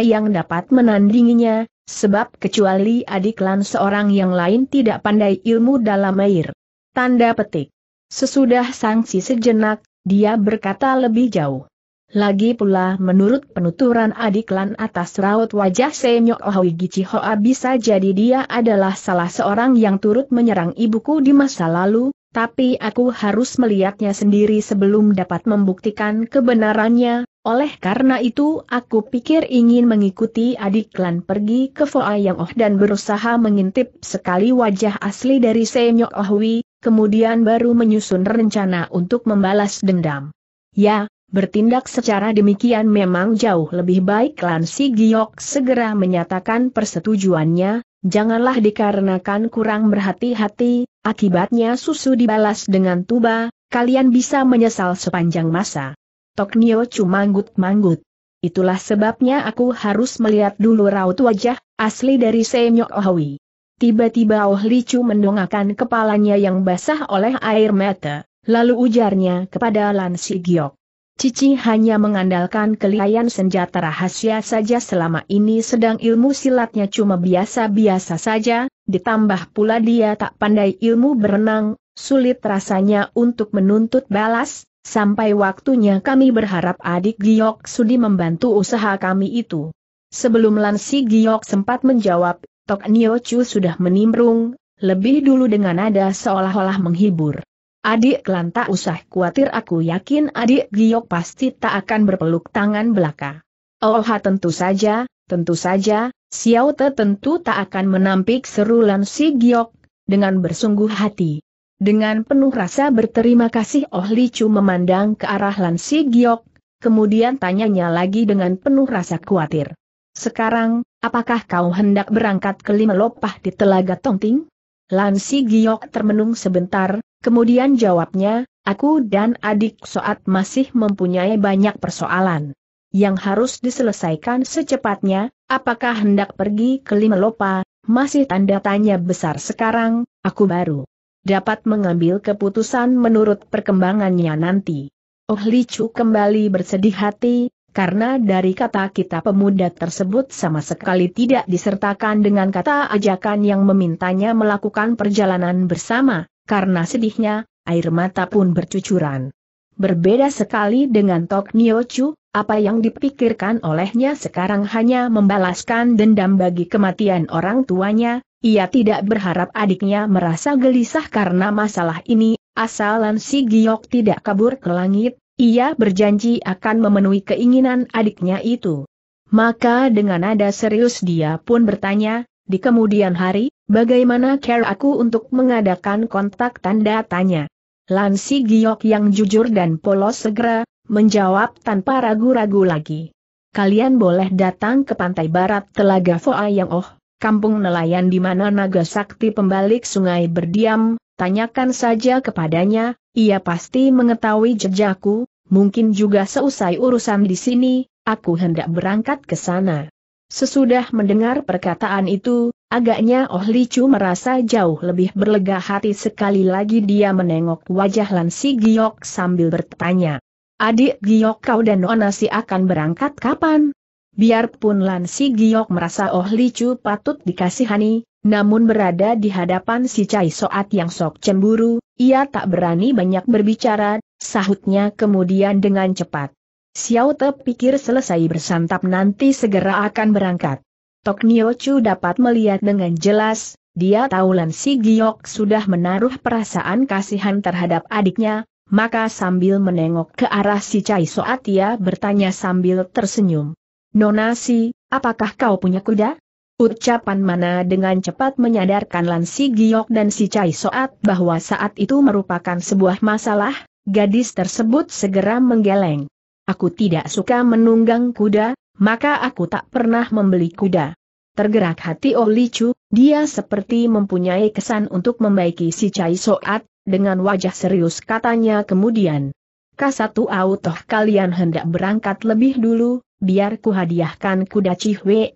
yang dapat menandinginya, sebab kecuali adik Lan seorang yang lain tidak pandai ilmu dalam air. Tanda petik. Sesudah sanksi sejenak, dia berkata lebih jauh. Lagi pula menurut penuturan adik adiklan atas raut wajah Senyok Ohwi Gichi bisa jadi dia adalah salah seorang yang turut menyerang ibuku di masa lalu, tapi aku harus melihatnya sendiri sebelum dapat membuktikan kebenarannya, oleh karena itu aku pikir ingin mengikuti adik adiklan pergi ke Foa Yang Oh dan berusaha mengintip sekali wajah asli dari Senyok Ohwi, kemudian baru menyusun rencana untuk membalas dendam. Ya, Bertindak secara demikian memang jauh lebih baik Lan Si Giok segera menyatakan persetujuannya, janganlah dikarenakan kurang berhati-hati, akibatnya susu dibalas dengan tuba, kalian bisa menyesal sepanjang masa. Tok Toknio cuma manggut-manggut. Itulah sebabnya aku harus melihat dulu raut wajah, asli dari Senyok Ohwi Tiba-tiba Oh Chu mendongakkan kepalanya yang basah oleh air mata, lalu ujarnya kepada Lan Si Giok. Cici hanya mengandalkan kelihayan senjata rahasia saja selama ini sedang ilmu silatnya cuma biasa-biasa saja, ditambah pula dia tak pandai ilmu berenang, sulit rasanya untuk menuntut balas, sampai waktunya kami berharap adik Giok Sudi membantu usaha kami itu. Sebelum Lansi Giok sempat menjawab, Tok Nio Chu sudah menimbrung, lebih dulu dengan nada seolah-olah menghibur. Adik Klan usah khawatir aku yakin adik Giok pasti tak akan berpeluk tangan belaka. Oh tentu saja, tentu saja, Xiao Te tentu tak akan menampik serulan si Giok, dengan bersungguh hati. Dengan penuh rasa berterima kasih Oh Li Chu memandang ke arah Lan Si Giok, kemudian tanyanya lagi dengan penuh rasa khawatir. Sekarang, apakah kau hendak berangkat ke Lima Lopah di Telaga Tongting? Lan Si Giok termenung sebentar, Kemudian jawabnya, aku dan adik Soat masih mempunyai banyak persoalan yang harus diselesaikan secepatnya, apakah hendak pergi ke Limelopa, masih tanda tanya besar sekarang, aku baru dapat mengambil keputusan menurut perkembangannya nanti. Oh Licu kembali bersedih hati, karena dari kata kita pemuda tersebut sama sekali tidak disertakan dengan kata ajakan yang memintanya melakukan perjalanan bersama karena sedihnya, air mata pun bercucuran. Berbeda sekali dengan Tok Niochu, apa yang dipikirkan olehnya sekarang hanya membalaskan dendam bagi kematian orang tuanya, ia tidak berharap adiknya merasa gelisah karena masalah ini, asalan si Giok tidak kabur ke langit, ia berjanji akan memenuhi keinginan adiknya itu. Maka dengan nada serius dia pun bertanya, di kemudian hari, Bagaimana care aku untuk mengadakan kontak tanda tanya? Lansi Giok yang jujur dan polos segera, menjawab tanpa ragu-ragu lagi. Kalian boleh datang ke pantai barat Telaga Foa yang Oh, kampung nelayan di mana naga sakti pembalik sungai berdiam, tanyakan saja kepadanya, ia pasti mengetahui jejakku, mungkin juga seusai urusan di sini, aku hendak berangkat ke sana. Sesudah mendengar perkataan itu, Agaknya Oh Chu merasa jauh lebih berlega hati sekali lagi dia menengok wajah Lansi Giok sambil bertanya. Adik Giok kau dan Onasi akan berangkat kapan? Biarpun Lansi Giok merasa Oh Chu patut dikasihani, namun berada di hadapan si Cai Soat yang sok cemburu, ia tak berani banyak berbicara, sahutnya kemudian dengan cepat. Xiao Te pikir selesai bersantap nanti segera akan berangkat. Tok Nio Chu dapat melihat dengan jelas, dia tahu Lan Si Giok sudah menaruh perasaan kasihan terhadap adiknya, maka sambil menengok ke arah si Cai Soat ia bertanya sambil tersenyum. Nona Si, apakah kau punya kuda? Ucapan mana dengan cepat menyadarkan Lan Si Giok dan si Cai Soat bahwa saat itu merupakan sebuah masalah, gadis tersebut segera menggeleng. Aku tidak suka menunggang kuda, maka aku tak pernah membeli kuda. Tergerak hati Oh Chu, dia seperti mempunyai kesan untuk membaiki si Cai Soat, dengan wajah serius katanya kemudian. Kasatu autoh kalian hendak berangkat lebih dulu, biar ku hadiahkan kuda Cihwe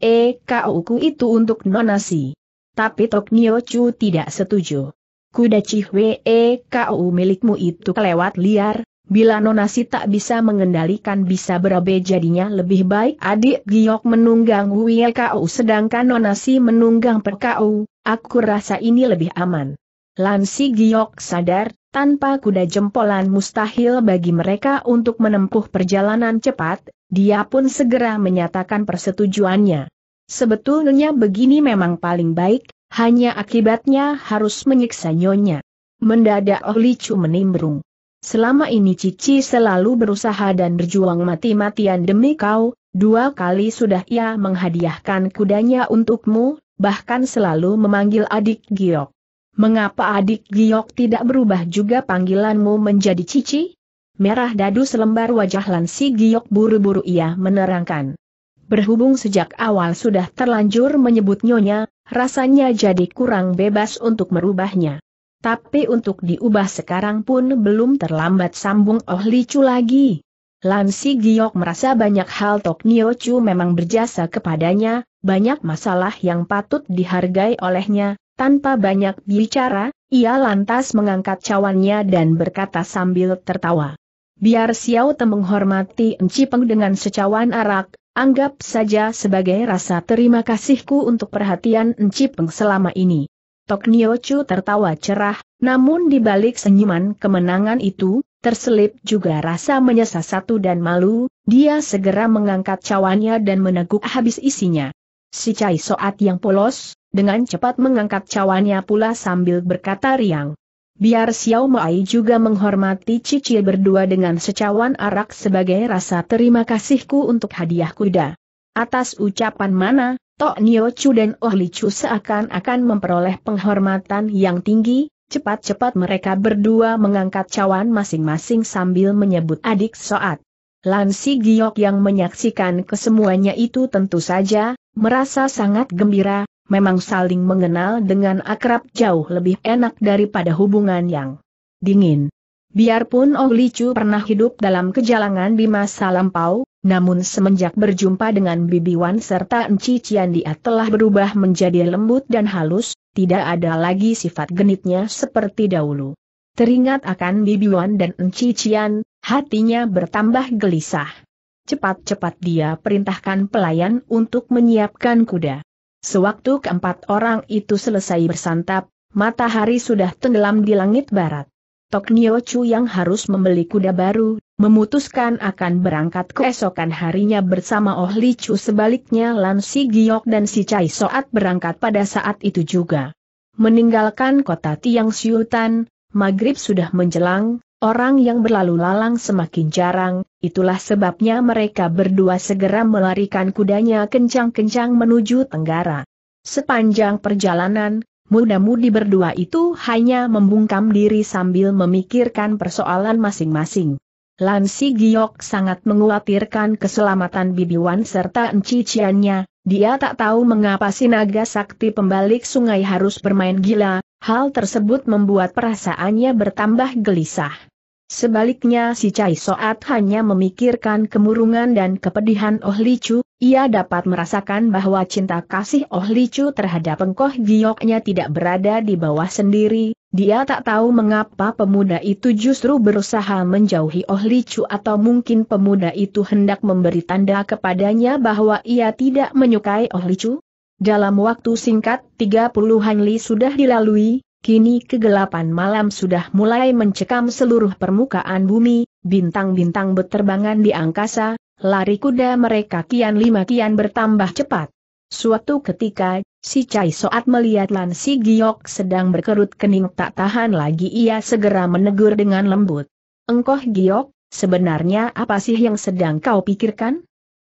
Kauku itu untuk nonasi. Tapi Tok Chu tidak setuju. Kuda Cihwe Kau milikmu itu kelewat liar, Bila Nonasi tak bisa mengendalikan bisa berabe jadinya lebih baik adik Giok menunggang WKU sedangkan Nonasi menunggang PKU, aku rasa ini lebih aman. Lansi Giok sadar, tanpa kuda jempolan mustahil bagi mereka untuk menempuh perjalanan cepat, dia pun segera menyatakan persetujuannya. Sebetulnya begini memang paling baik, hanya akibatnya harus menyiksa nyonya. Mendadak Chu menimbrung. Selama ini Cici selalu berusaha dan berjuang mati-matian demi kau, dua kali sudah ia menghadiahkan kudanya untukmu, bahkan selalu memanggil adik Giok. Mengapa adik Giok tidak berubah juga panggilanmu menjadi Cici? Merah dadu selembar wajah Lansi Giok buru-buru ia menerangkan. Berhubung sejak awal sudah terlanjur menyebut nyonya, rasanya jadi kurang bebas untuk merubahnya. Tapi untuk diubah sekarang pun belum terlambat sambung Oh Licu lagi. Lan Si Giok merasa banyak hal Tok Nio Chu memang berjasa kepadanya, banyak masalah yang patut dihargai olehnya, tanpa banyak bicara, ia lantas mengangkat cawannya dan berkata sambil tertawa. Biar Xiao Te menghormati Enci Peng dengan secawan arak, anggap saja sebagai rasa terima kasihku untuk perhatian Enci Peng selama ini. Tok Nio Chu tertawa cerah, namun di balik senyuman kemenangan itu, terselip juga rasa menyesal satu dan malu, dia segera mengangkat cawannya dan meneguk habis isinya. Si Cai Soat yang polos, dengan cepat mengangkat cawannya pula sambil berkata riang. Biar Xiao Mai juga menghormati Cici berdua dengan secawan arak sebagai rasa terima kasihku untuk hadiah kuda. Atas ucapan mana, Tok Nio Chu dan oh Li Chu seakan-akan memperoleh penghormatan yang tinggi, cepat-cepat mereka berdua mengangkat cawan masing-masing sambil menyebut adik soat. Lansi Giok yang menyaksikan kesemuanya itu tentu saja, merasa sangat gembira, memang saling mengenal dengan akrab jauh lebih enak daripada hubungan yang dingin. Biarpun Oh Li Chu pernah hidup dalam kejalangan di masa lampau, namun semenjak berjumpa dengan Bibi Wan serta Enci Cian dia telah berubah menjadi lembut dan halus, tidak ada lagi sifat genitnya seperti dahulu. Teringat akan Bibi Wan dan Enci Cian, hatinya bertambah gelisah. Cepat-cepat dia perintahkan pelayan untuk menyiapkan kuda. Sewaktu keempat orang itu selesai bersantap, matahari sudah tenggelam di langit barat. Tok Nio Chu yang harus membeli kuda baru, memutuskan akan berangkat keesokan harinya bersama Oh Li sebaliknya Lan Si Giok dan Si Chai Soat berangkat pada saat itu juga. Meninggalkan kota Tiang Siutan, maghrib sudah menjelang, orang yang berlalu lalang semakin jarang, itulah sebabnya mereka berdua segera melarikan kudanya kencang-kencang menuju Tenggara. Sepanjang perjalanan, Muda-mudi berdua itu hanya membungkam diri sambil memikirkan persoalan masing-masing. Lansi Giok sangat menguatirkan keselamatan Bibi Wan serta enciciannya, dia tak tahu mengapa sinaga sakti pembalik sungai harus bermain gila, hal tersebut membuat perasaannya bertambah gelisah. Sebaliknya si Cai Soat hanya memikirkan kemurungan dan kepedihan Oh Li Chu, ia dapat merasakan bahwa cinta kasih Oh Li Chu terhadap engkoh gioknya tidak berada di bawah sendiri, dia tak tahu mengapa pemuda itu justru berusaha menjauhi Oh Li Chu atau mungkin pemuda itu hendak memberi tanda kepadanya bahwa ia tidak menyukai Oh Li Chu. Dalam waktu singkat 30 Li sudah dilalui, Kini kegelapan malam sudah mulai mencekam seluruh permukaan bumi, bintang-bintang berterbangan di angkasa, lari kuda mereka kian lima kian bertambah cepat. Suatu ketika, si Cai Soat melihat Lan Si Giok sedang berkerut kening tak tahan lagi ia segera menegur dengan lembut. Engkoh Giok, sebenarnya apa sih yang sedang kau pikirkan?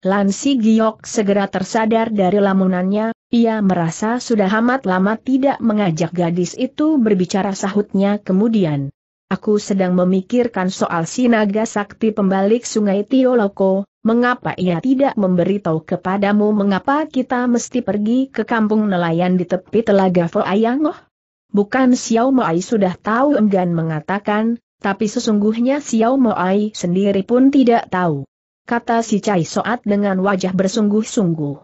Lansi Giok segera tersadar dari lamunannya, ia merasa sudah amat lama tidak mengajak gadis itu berbicara sahutnya kemudian. Aku sedang memikirkan soal si naga sakti pembalik sungai Tioloko, mengapa ia tidak memberitahu kepadamu mengapa kita mesti pergi ke kampung nelayan di tepi telaga Foayangoh? Bukan Xiao Moai sudah tahu enggan mengatakan, tapi sesungguhnya Xiao Moai sendiri pun tidak tahu kata si Cai Soat dengan wajah bersungguh-sungguh.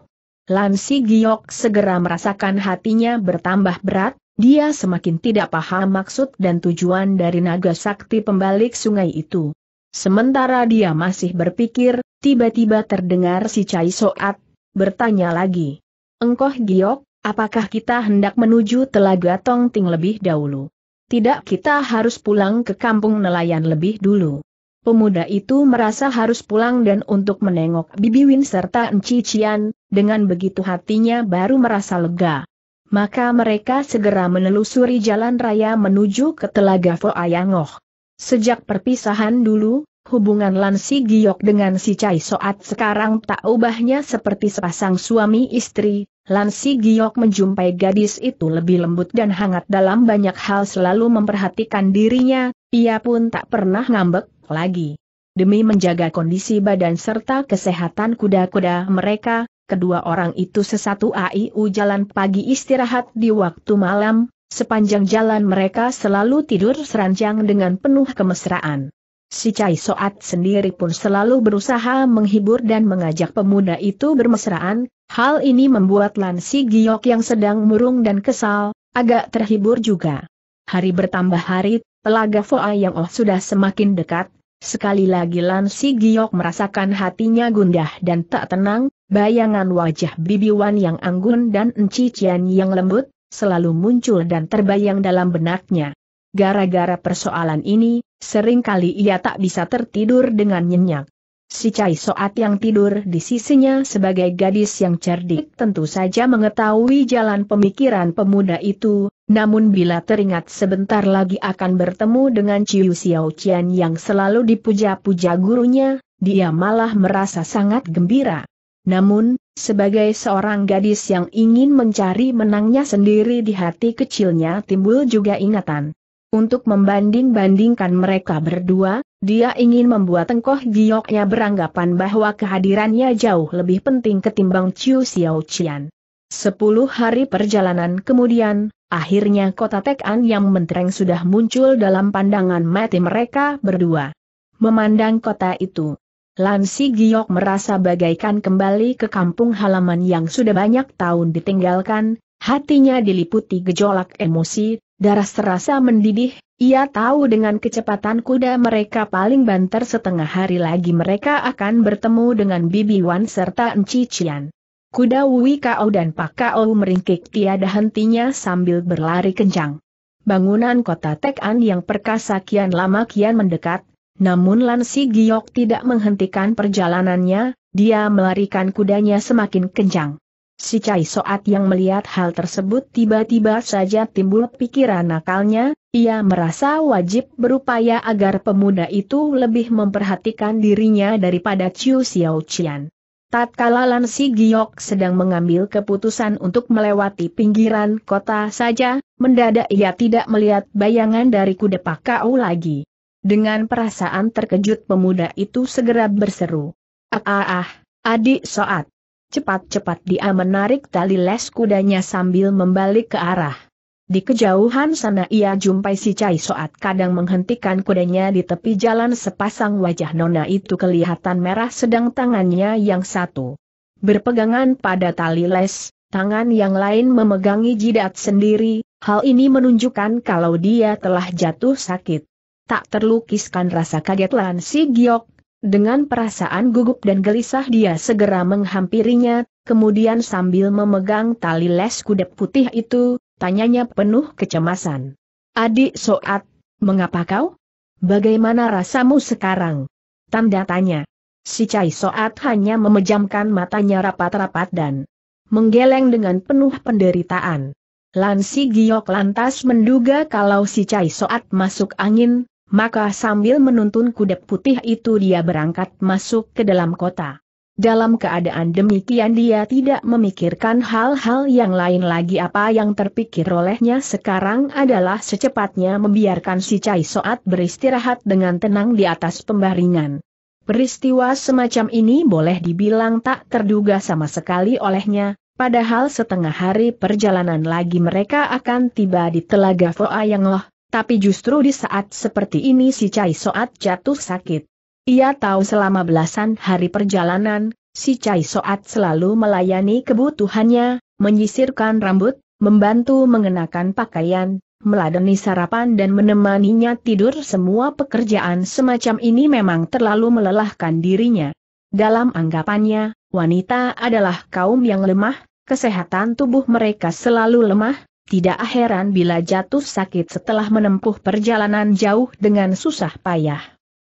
Lansi Giok segera merasakan hatinya bertambah berat, dia semakin tidak paham maksud dan tujuan dari naga sakti pembalik sungai itu. Sementara dia masih berpikir, tiba-tiba terdengar si Cai Soat, bertanya lagi. Engkoh Giok, apakah kita hendak menuju Telaga Tongting lebih dahulu? Tidak kita harus pulang ke kampung nelayan lebih dulu pemuda itu merasa harus pulang dan untuk menengok Bibi Win serta Enci Cian, dengan begitu hatinya baru merasa lega. Maka mereka segera menelusuri jalan raya menuju ke Telaga Foayangoh. Sejak perpisahan dulu, hubungan Lan Si Giok dengan si Cai Soat sekarang tak ubahnya seperti sepasang suami istri, Lansi Giok menjumpai gadis itu lebih lembut dan hangat dalam banyak hal selalu memperhatikan dirinya, ia pun tak pernah ngambek lagi. Demi menjaga kondisi badan serta kesehatan kuda-kuda mereka, kedua orang itu sesatu AIU jalan pagi istirahat di waktu malam, sepanjang jalan mereka selalu tidur serancang dengan penuh kemesraan. Si Cai Soat sendiri pun selalu berusaha menghibur dan mengajak pemuda itu bermesraan, hal ini membuat Lan Si Giok yang sedang murung dan kesal, agak terhibur juga. Hari bertambah hari, telaga Foa yang Oh sudah semakin dekat, sekali lagi Lan Si Giok merasakan hatinya gundah dan tak tenang, bayangan wajah Bibi Wan yang anggun dan Enci Cian yang lembut, selalu muncul dan terbayang dalam benaknya. Gara-gara persoalan ini, Sering kali ia tak bisa tertidur dengan nyenyak. Si Cai Soat yang tidur di sisinya sebagai gadis yang cerdik tentu saja mengetahui jalan pemikiran pemuda itu, namun bila teringat sebentar lagi akan bertemu dengan Ciu Xiao Qian yang selalu dipuja-puja gurunya, dia malah merasa sangat gembira. Namun, sebagai seorang gadis yang ingin mencari menangnya sendiri di hati kecilnya timbul juga ingatan. Untuk membanding-bandingkan mereka berdua, dia ingin membuat Tengkoh Gioknya beranggapan bahwa kehadirannya jauh lebih penting ketimbang Chiu Xiao Qian. Sepuluh hari perjalanan kemudian, akhirnya kota Tekan yang mentereng sudah muncul dalam pandangan mati mereka berdua. Memandang kota itu, Lansi Giok merasa bagaikan kembali ke kampung halaman yang sudah banyak tahun ditinggalkan, Hatinya diliputi gejolak emosi, darah serasa mendidih, ia tahu dengan kecepatan kuda mereka paling banter setengah hari lagi mereka akan bertemu dengan Bibi Wan serta Enci Cian. Kuda Wui Kao dan Pak Kao meringkik tiada hentinya sambil berlari kencang. Bangunan kota Tekan yang perkasa kian lama kian mendekat, namun Lansi Giok tidak menghentikan perjalanannya, dia melarikan kudanya semakin kencang. Si Cai Soat yang melihat hal tersebut tiba-tiba saja timbul pikiran nakalnya, ia merasa wajib berupaya agar pemuda itu lebih memperhatikan dirinya daripada Chiu Xiao Qian. Tatkala Lan Si Giok sedang mengambil keputusan untuk melewati pinggiran kota saja, mendadak ia tidak melihat bayangan dari kuda pakau lagi. Dengan perasaan terkejut pemuda itu segera berseru. Ah ah ah, adik Soat. Cepat-cepat dia menarik tali les kudanya sambil membalik ke arah. Di kejauhan sana ia jumpai si Cai Soat kadang menghentikan kudanya di tepi jalan sepasang wajah nona itu kelihatan merah sedang tangannya yang satu. Berpegangan pada tali les, tangan yang lain memegangi jidat sendiri, hal ini menunjukkan kalau dia telah jatuh sakit. Tak terlukiskan rasa kaget Lan Si Giok, dengan perasaan gugup dan gelisah dia segera menghampirinya, kemudian sambil memegang tali les kuda putih itu, tanyanya penuh kecemasan. Adik Soat, mengapa kau? Bagaimana rasamu sekarang? Tanda tanya. Si Cai Soat hanya memejamkan matanya rapat-rapat dan menggeleng dengan penuh penderitaan. Lansi Giok lantas menduga kalau si Cai Soat masuk angin, maka sambil menuntun kuda putih itu dia berangkat masuk ke dalam kota. Dalam keadaan demikian dia tidak memikirkan hal-hal yang lain lagi apa yang terpikir olehnya sekarang adalah secepatnya membiarkan si Cai Soat beristirahat dengan tenang di atas pembaringan. Peristiwa semacam ini boleh dibilang tak terduga sama sekali olehnya, padahal setengah hari perjalanan lagi mereka akan tiba di Telaga Foa yang loh. Tapi justru di saat seperti ini si Cai Soat jatuh sakit. Ia tahu selama belasan hari perjalanan, si Cai Soat selalu melayani kebutuhannya, menyisirkan rambut, membantu mengenakan pakaian, meladeni sarapan dan menemaninya tidur semua pekerjaan semacam ini memang terlalu melelahkan dirinya. Dalam anggapannya, wanita adalah kaum yang lemah, kesehatan tubuh mereka selalu lemah, tidak heran bila jatuh sakit setelah menempuh perjalanan jauh dengan susah payah.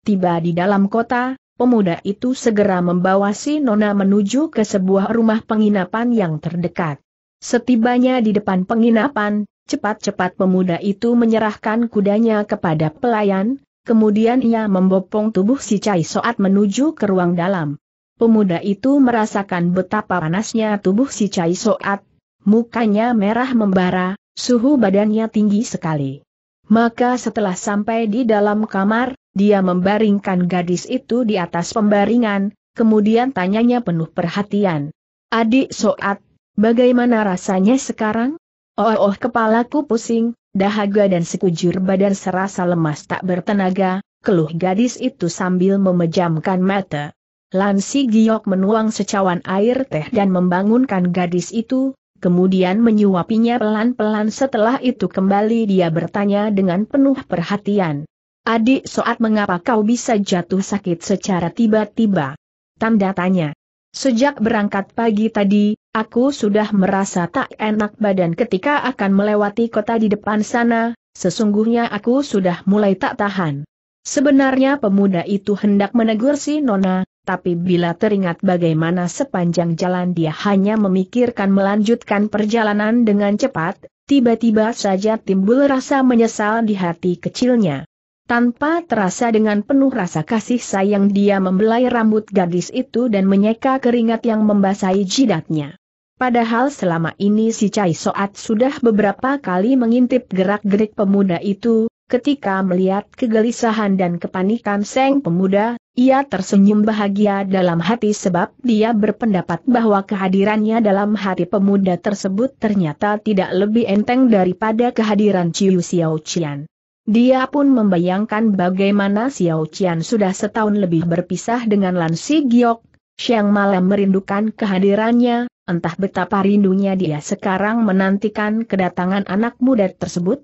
Tiba di dalam kota, pemuda itu segera membawa si Nona menuju ke sebuah rumah penginapan yang terdekat. Setibanya di depan penginapan, cepat-cepat pemuda itu menyerahkan kudanya kepada pelayan, kemudian ia membopong tubuh si Cai Soat menuju ke ruang dalam. Pemuda itu merasakan betapa panasnya tubuh si Cai Soat, mukanya merah membara, suhu badannya tinggi sekali. Maka setelah sampai di dalam kamar, dia membaringkan gadis itu di atas pembaringan, kemudian tanyanya penuh perhatian. Adik Soat, bagaimana rasanya sekarang? Oh oh kepalaku pusing, dahaga dan sekujur badan serasa lemas tak bertenaga, keluh gadis itu sambil memejamkan mata. Lansi Giok menuang secawan air teh dan membangunkan gadis itu, kemudian menyuapinya pelan-pelan setelah itu kembali dia bertanya dengan penuh perhatian. Adik soat mengapa kau bisa jatuh sakit secara tiba-tiba? Tanda tanya. Sejak berangkat pagi tadi, aku sudah merasa tak enak badan ketika akan melewati kota di depan sana, sesungguhnya aku sudah mulai tak tahan. Sebenarnya pemuda itu hendak menegur si Nona, tapi bila teringat bagaimana sepanjang jalan dia hanya memikirkan melanjutkan perjalanan dengan cepat, tiba-tiba saja timbul rasa menyesal di hati kecilnya. Tanpa terasa dengan penuh rasa kasih sayang dia membelai rambut gadis itu dan menyeka keringat yang membasahi jidatnya. Padahal selama ini si Cai Soat sudah beberapa kali mengintip gerak-gerik pemuda itu, ketika melihat kegelisahan dan kepanikan Seng pemuda, ia tersenyum bahagia dalam hati sebab dia berpendapat bahwa kehadirannya dalam hati pemuda tersebut ternyata tidak lebih enteng daripada kehadiran Ciu Xiao Qian. Dia pun membayangkan bagaimana Xiao Qian sudah setahun lebih berpisah dengan Lan Si Giok, Siang malam merindukan kehadirannya, entah betapa rindunya dia sekarang menantikan kedatangan anak muda tersebut,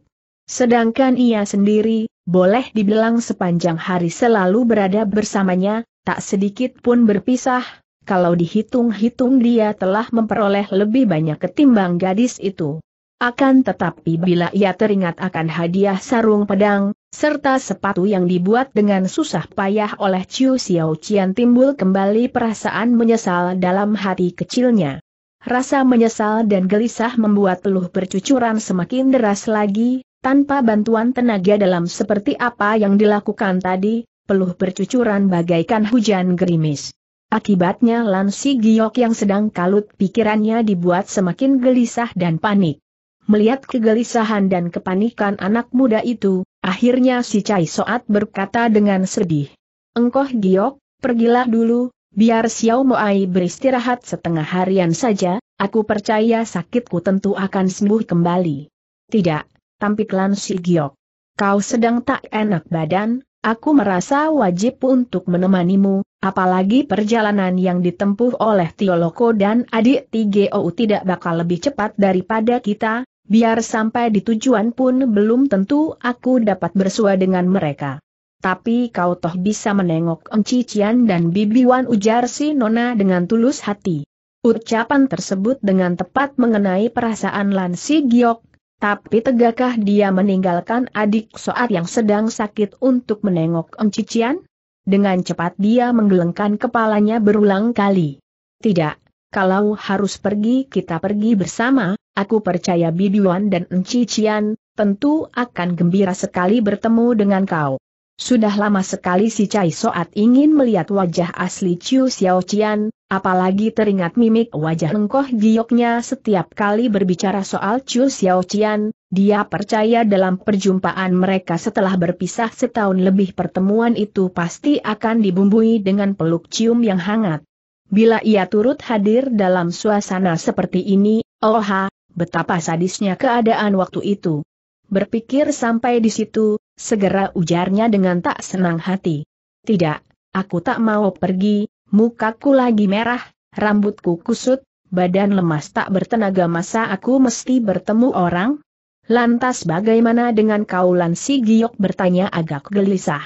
Sedangkan ia sendiri, boleh dibilang sepanjang hari selalu berada bersamanya, tak sedikit pun berpisah, kalau dihitung-hitung dia telah memperoleh lebih banyak ketimbang gadis itu. Akan tetapi bila ia teringat akan hadiah sarung pedang, serta sepatu yang dibuat dengan susah payah oleh Chiu Xiao Qian timbul kembali perasaan menyesal dalam hati kecilnya. Rasa menyesal dan gelisah membuat peluh percucuran semakin deras lagi, tanpa bantuan tenaga dalam seperti apa yang dilakukan tadi, peluh bercucuran bagaikan hujan gerimis. Akibatnya Lansi Giok yang sedang kalut pikirannya dibuat semakin gelisah dan panik. Melihat kegelisahan dan kepanikan anak muda itu, akhirnya si Cai Soat berkata dengan sedih. Engkoh Giok, pergilah dulu, biar Xiao Moai beristirahat setengah harian saja, aku percaya sakitku tentu akan sembuh kembali. Tidak, tampik Lan Si Giok. Kau sedang tak enak badan, aku merasa wajib untuk menemanimu, apalagi perjalanan yang ditempuh oleh Tioloko dan adik Tigeo tidak bakal lebih cepat daripada kita, biar sampai di tujuan pun belum tentu aku dapat bersua dengan mereka. Tapi kau toh bisa menengok Cician dan Bibi Wan ujar si Nona dengan tulus hati. Ucapan tersebut dengan tepat mengenai perasaan Lan Si Giok, tapi tegakkah dia meninggalkan adik Soat yang sedang sakit untuk menengok Cician? Dengan cepat dia menggelengkan kepalanya berulang kali. Tidak, kalau harus pergi kita pergi bersama, aku percaya Bibi Wan dan Cician, tentu akan gembira sekali bertemu dengan kau. Sudah lama sekali si Cai Soat ingin melihat wajah asli Chiu Xiao Apalagi teringat mimik wajah engkoh gioknya setiap kali berbicara soal Chu Xiao Qian, dia percaya dalam perjumpaan mereka setelah berpisah setahun lebih pertemuan itu pasti akan dibumbui dengan peluk cium yang hangat. Bila ia turut hadir dalam suasana seperti ini, oha, oh betapa sadisnya keadaan waktu itu. Berpikir sampai di situ, segera ujarnya dengan tak senang hati. Tidak, aku tak mau pergi, mukaku lagi merah, rambutku kusut, badan lemas tak bertenaga masa aku mesti bertemu orang? Lantas bagaimana dengan kaulan si Giok bertanya agak gelisah.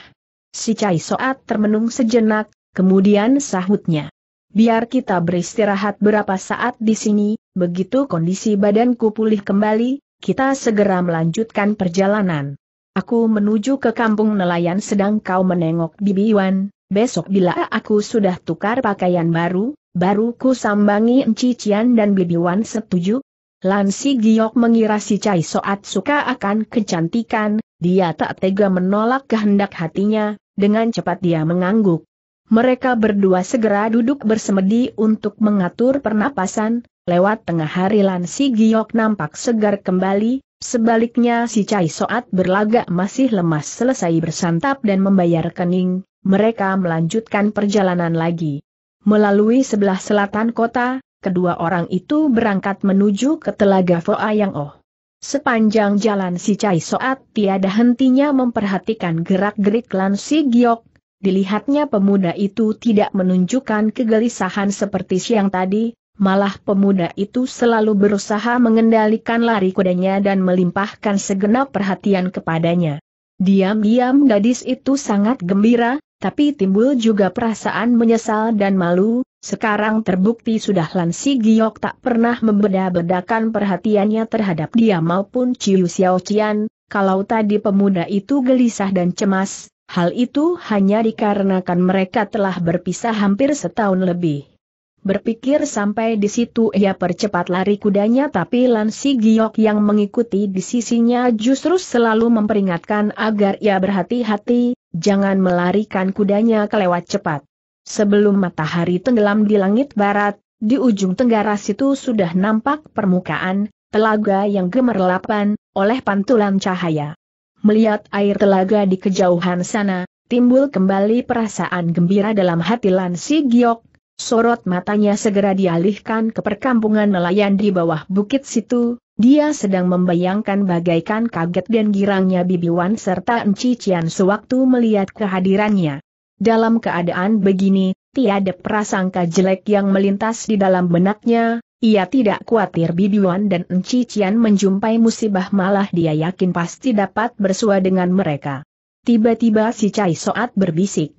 Si Cai Soat termenung sejenak, kemudian sahutnya. Biar kita beristirahat berapa saat di sini, begitu kondisi badanku pulih kembali, kita segera melanjutkan perjalanan. Aku menuju ke kampung nelayan sedang kau menengok Bibi Wan, besok bila aku sudah tukar pakaian baru, baru ku sambangi cician dan bibi wan setuju? Lansi Giok mengira si Cai Soat suka akan kecantikan, dia tak tega menolak kehendak hatinya, dengan cepat dia mengangguk. Mereka berdua segera duduk bersemedi untuk mengatur pernapasan, lewat tengah hari Lansi Giok nampak segar kembali, sebaliknya si Cai Soat berlagak masih lemas selesai bersantap dan membayar kening, mereka melanjutkan perjalanan lagi. Melalui sebelah selatan kota, kedua orang itu berangkat menuju ke Telaga Foa Yang Oh. Sepanjang jalan si Cai Soat tiada hentinya memperhatikan gerak-gerik Lan Si Giok, dilihatnya pemuda itu tidak menunjukkan kegelisahan seperti siang tadi, Malah pemuda itu selalu berusaha mengendalikan lari kudanya dan melimpahkan segenap perhatian kepadanya. Diam-diam gadis itu sangat gembira, tapi timbul juga perasaan menyesal dan malu, sekarang terbukti sudah Lansi Giok tak pernah membeda-bedakan perhatiannya terhadap dia maupun Ciu Xiao Qian, kalau tadi pemuda itu gelisah dan cemas, hal itu hanya dikarenakan mereka telah berpisah hampir setahun lebih. Berpikir sampai di situ ia percepat lari kudanya tapi Lansi Giok yang mengikuti di sisinya justru selalu memperingatkan agar ia berhati-hati, jangan melarikan kudanya kelewat cepat. Sebelum matahari tenggelam di langit barat, di ujung tenggara situ sudah nampak permukaan, telaga yang gemerlapan, oleh pantulan cahaya. Melihat air telaga di kejauhan sana, timbul kembali perasaan gembira dalam hati Lansi Giok, Sorot matanya segera dialihkan ke perkampungan nelayan di bawah bukit situ, dia sedang membayangkan bagaikan kaget dan girangnya Bibi Wan serta Enci Cian sewaktu melihat kehadirannya. Dalam keadaan begini, tiada prasangka jelek yang melintas di dalam benaknya, ia tidak khawatir Bibi Wan dan Enci Cian menjumpai musibah malah dia yakin pasti dapat bersua dengan mereka. Tiba-tiba si Cai Soat berbisik.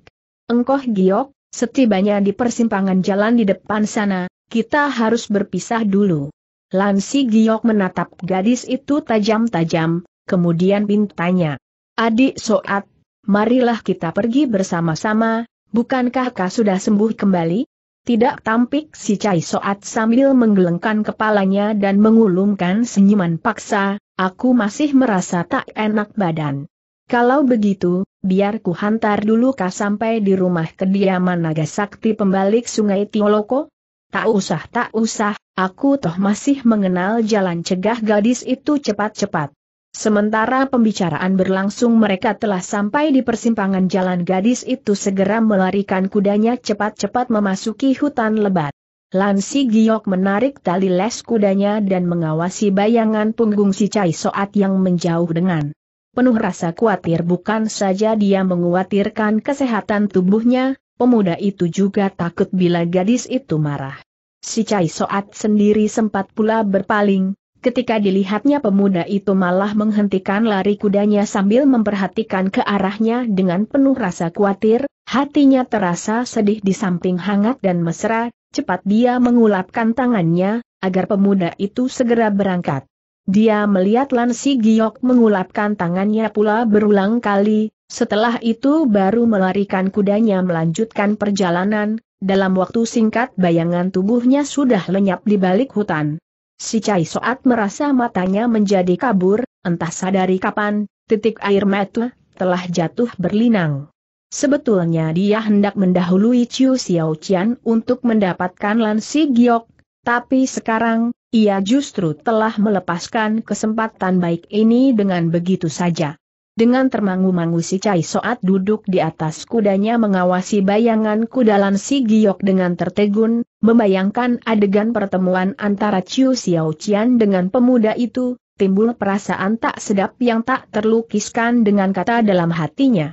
Engkoh giok, Setibanya di persimpangan jalan di depan sana, kita harus berpisah dulu. Lansi Giok menatap gadis itu tajam-tajam, kemudian pintanya. Adik Soat, marilah kita pergi bersama-sama, bukankah kau sudah sembuh kembali? Tidak tampik si Cai Soat sambil menggelengkan kepalanya dan mengulumkan senyuman paksa, aku masih merasa tak enak badan. Kalau begitu, biar ku hantar dulu kah sampai di rumah kediaman naga sakti pembalik sungai Tioloko? Tak usah tak usah, aku toh masih mengenal jalan cegah gadis itu cepat-cepat. Sementara pembicaraan berlangsung mereka telah sampai di persimpangan jalan gadis itu segera melarikan kudanya cepat-cepat memasuki hutan lebat. Lansi Giok menarik tali les kudanya dan mengawasi bayangan punggung si Cai Soat yang menjauh dengan penuh rasa khawatir bukan saja dia menguatirkan kesehatan tubuhnya, pemuda itu juga takut bila gadis itu marah. Si Cai Soat sendiri sempat pula berpaling, ketika dilihatnya pemuda itu malah menghentikan lari kudanya sambil memperhatikan ke arahnya dengan penuh rasa khawatir, hatinya terasa sedih di samping hangat dan mesra, cepat dia mengulapkan tangannya, agar pemuda itu segera berangkat. Dia melihat Lansi Giok mengulapkan tangannya pula berulang kali, setelah itu baru melarikan kudanya melanjutkan perjalanan, dalam waktu singkat bayangan tubuhnya sudah lenyap di balik hutan. Si Cai Soat merasa matanya menjadi kabur, entah sadari kapan, titik air mata telah jatuh berlinang. Sebetulnya dia hendak mendahului Chiu Xiao Qian untuk mendapatkan Lansi Giok, tapi sekarang, ia justru telah melepaskan kesempatan baik ini dengan begitu saja. Dengan termangu-mangu si Cai Soat duduk di atas kudanya mengawasi bayangan kudalan si Giok dengan tertegun, membayangkan adegan pertemuan antara Chiu Xiao Qian dengan pemuda itu, timbul perasaan tak sedap yang tak terlukiskan dengan kata dalam hatinya.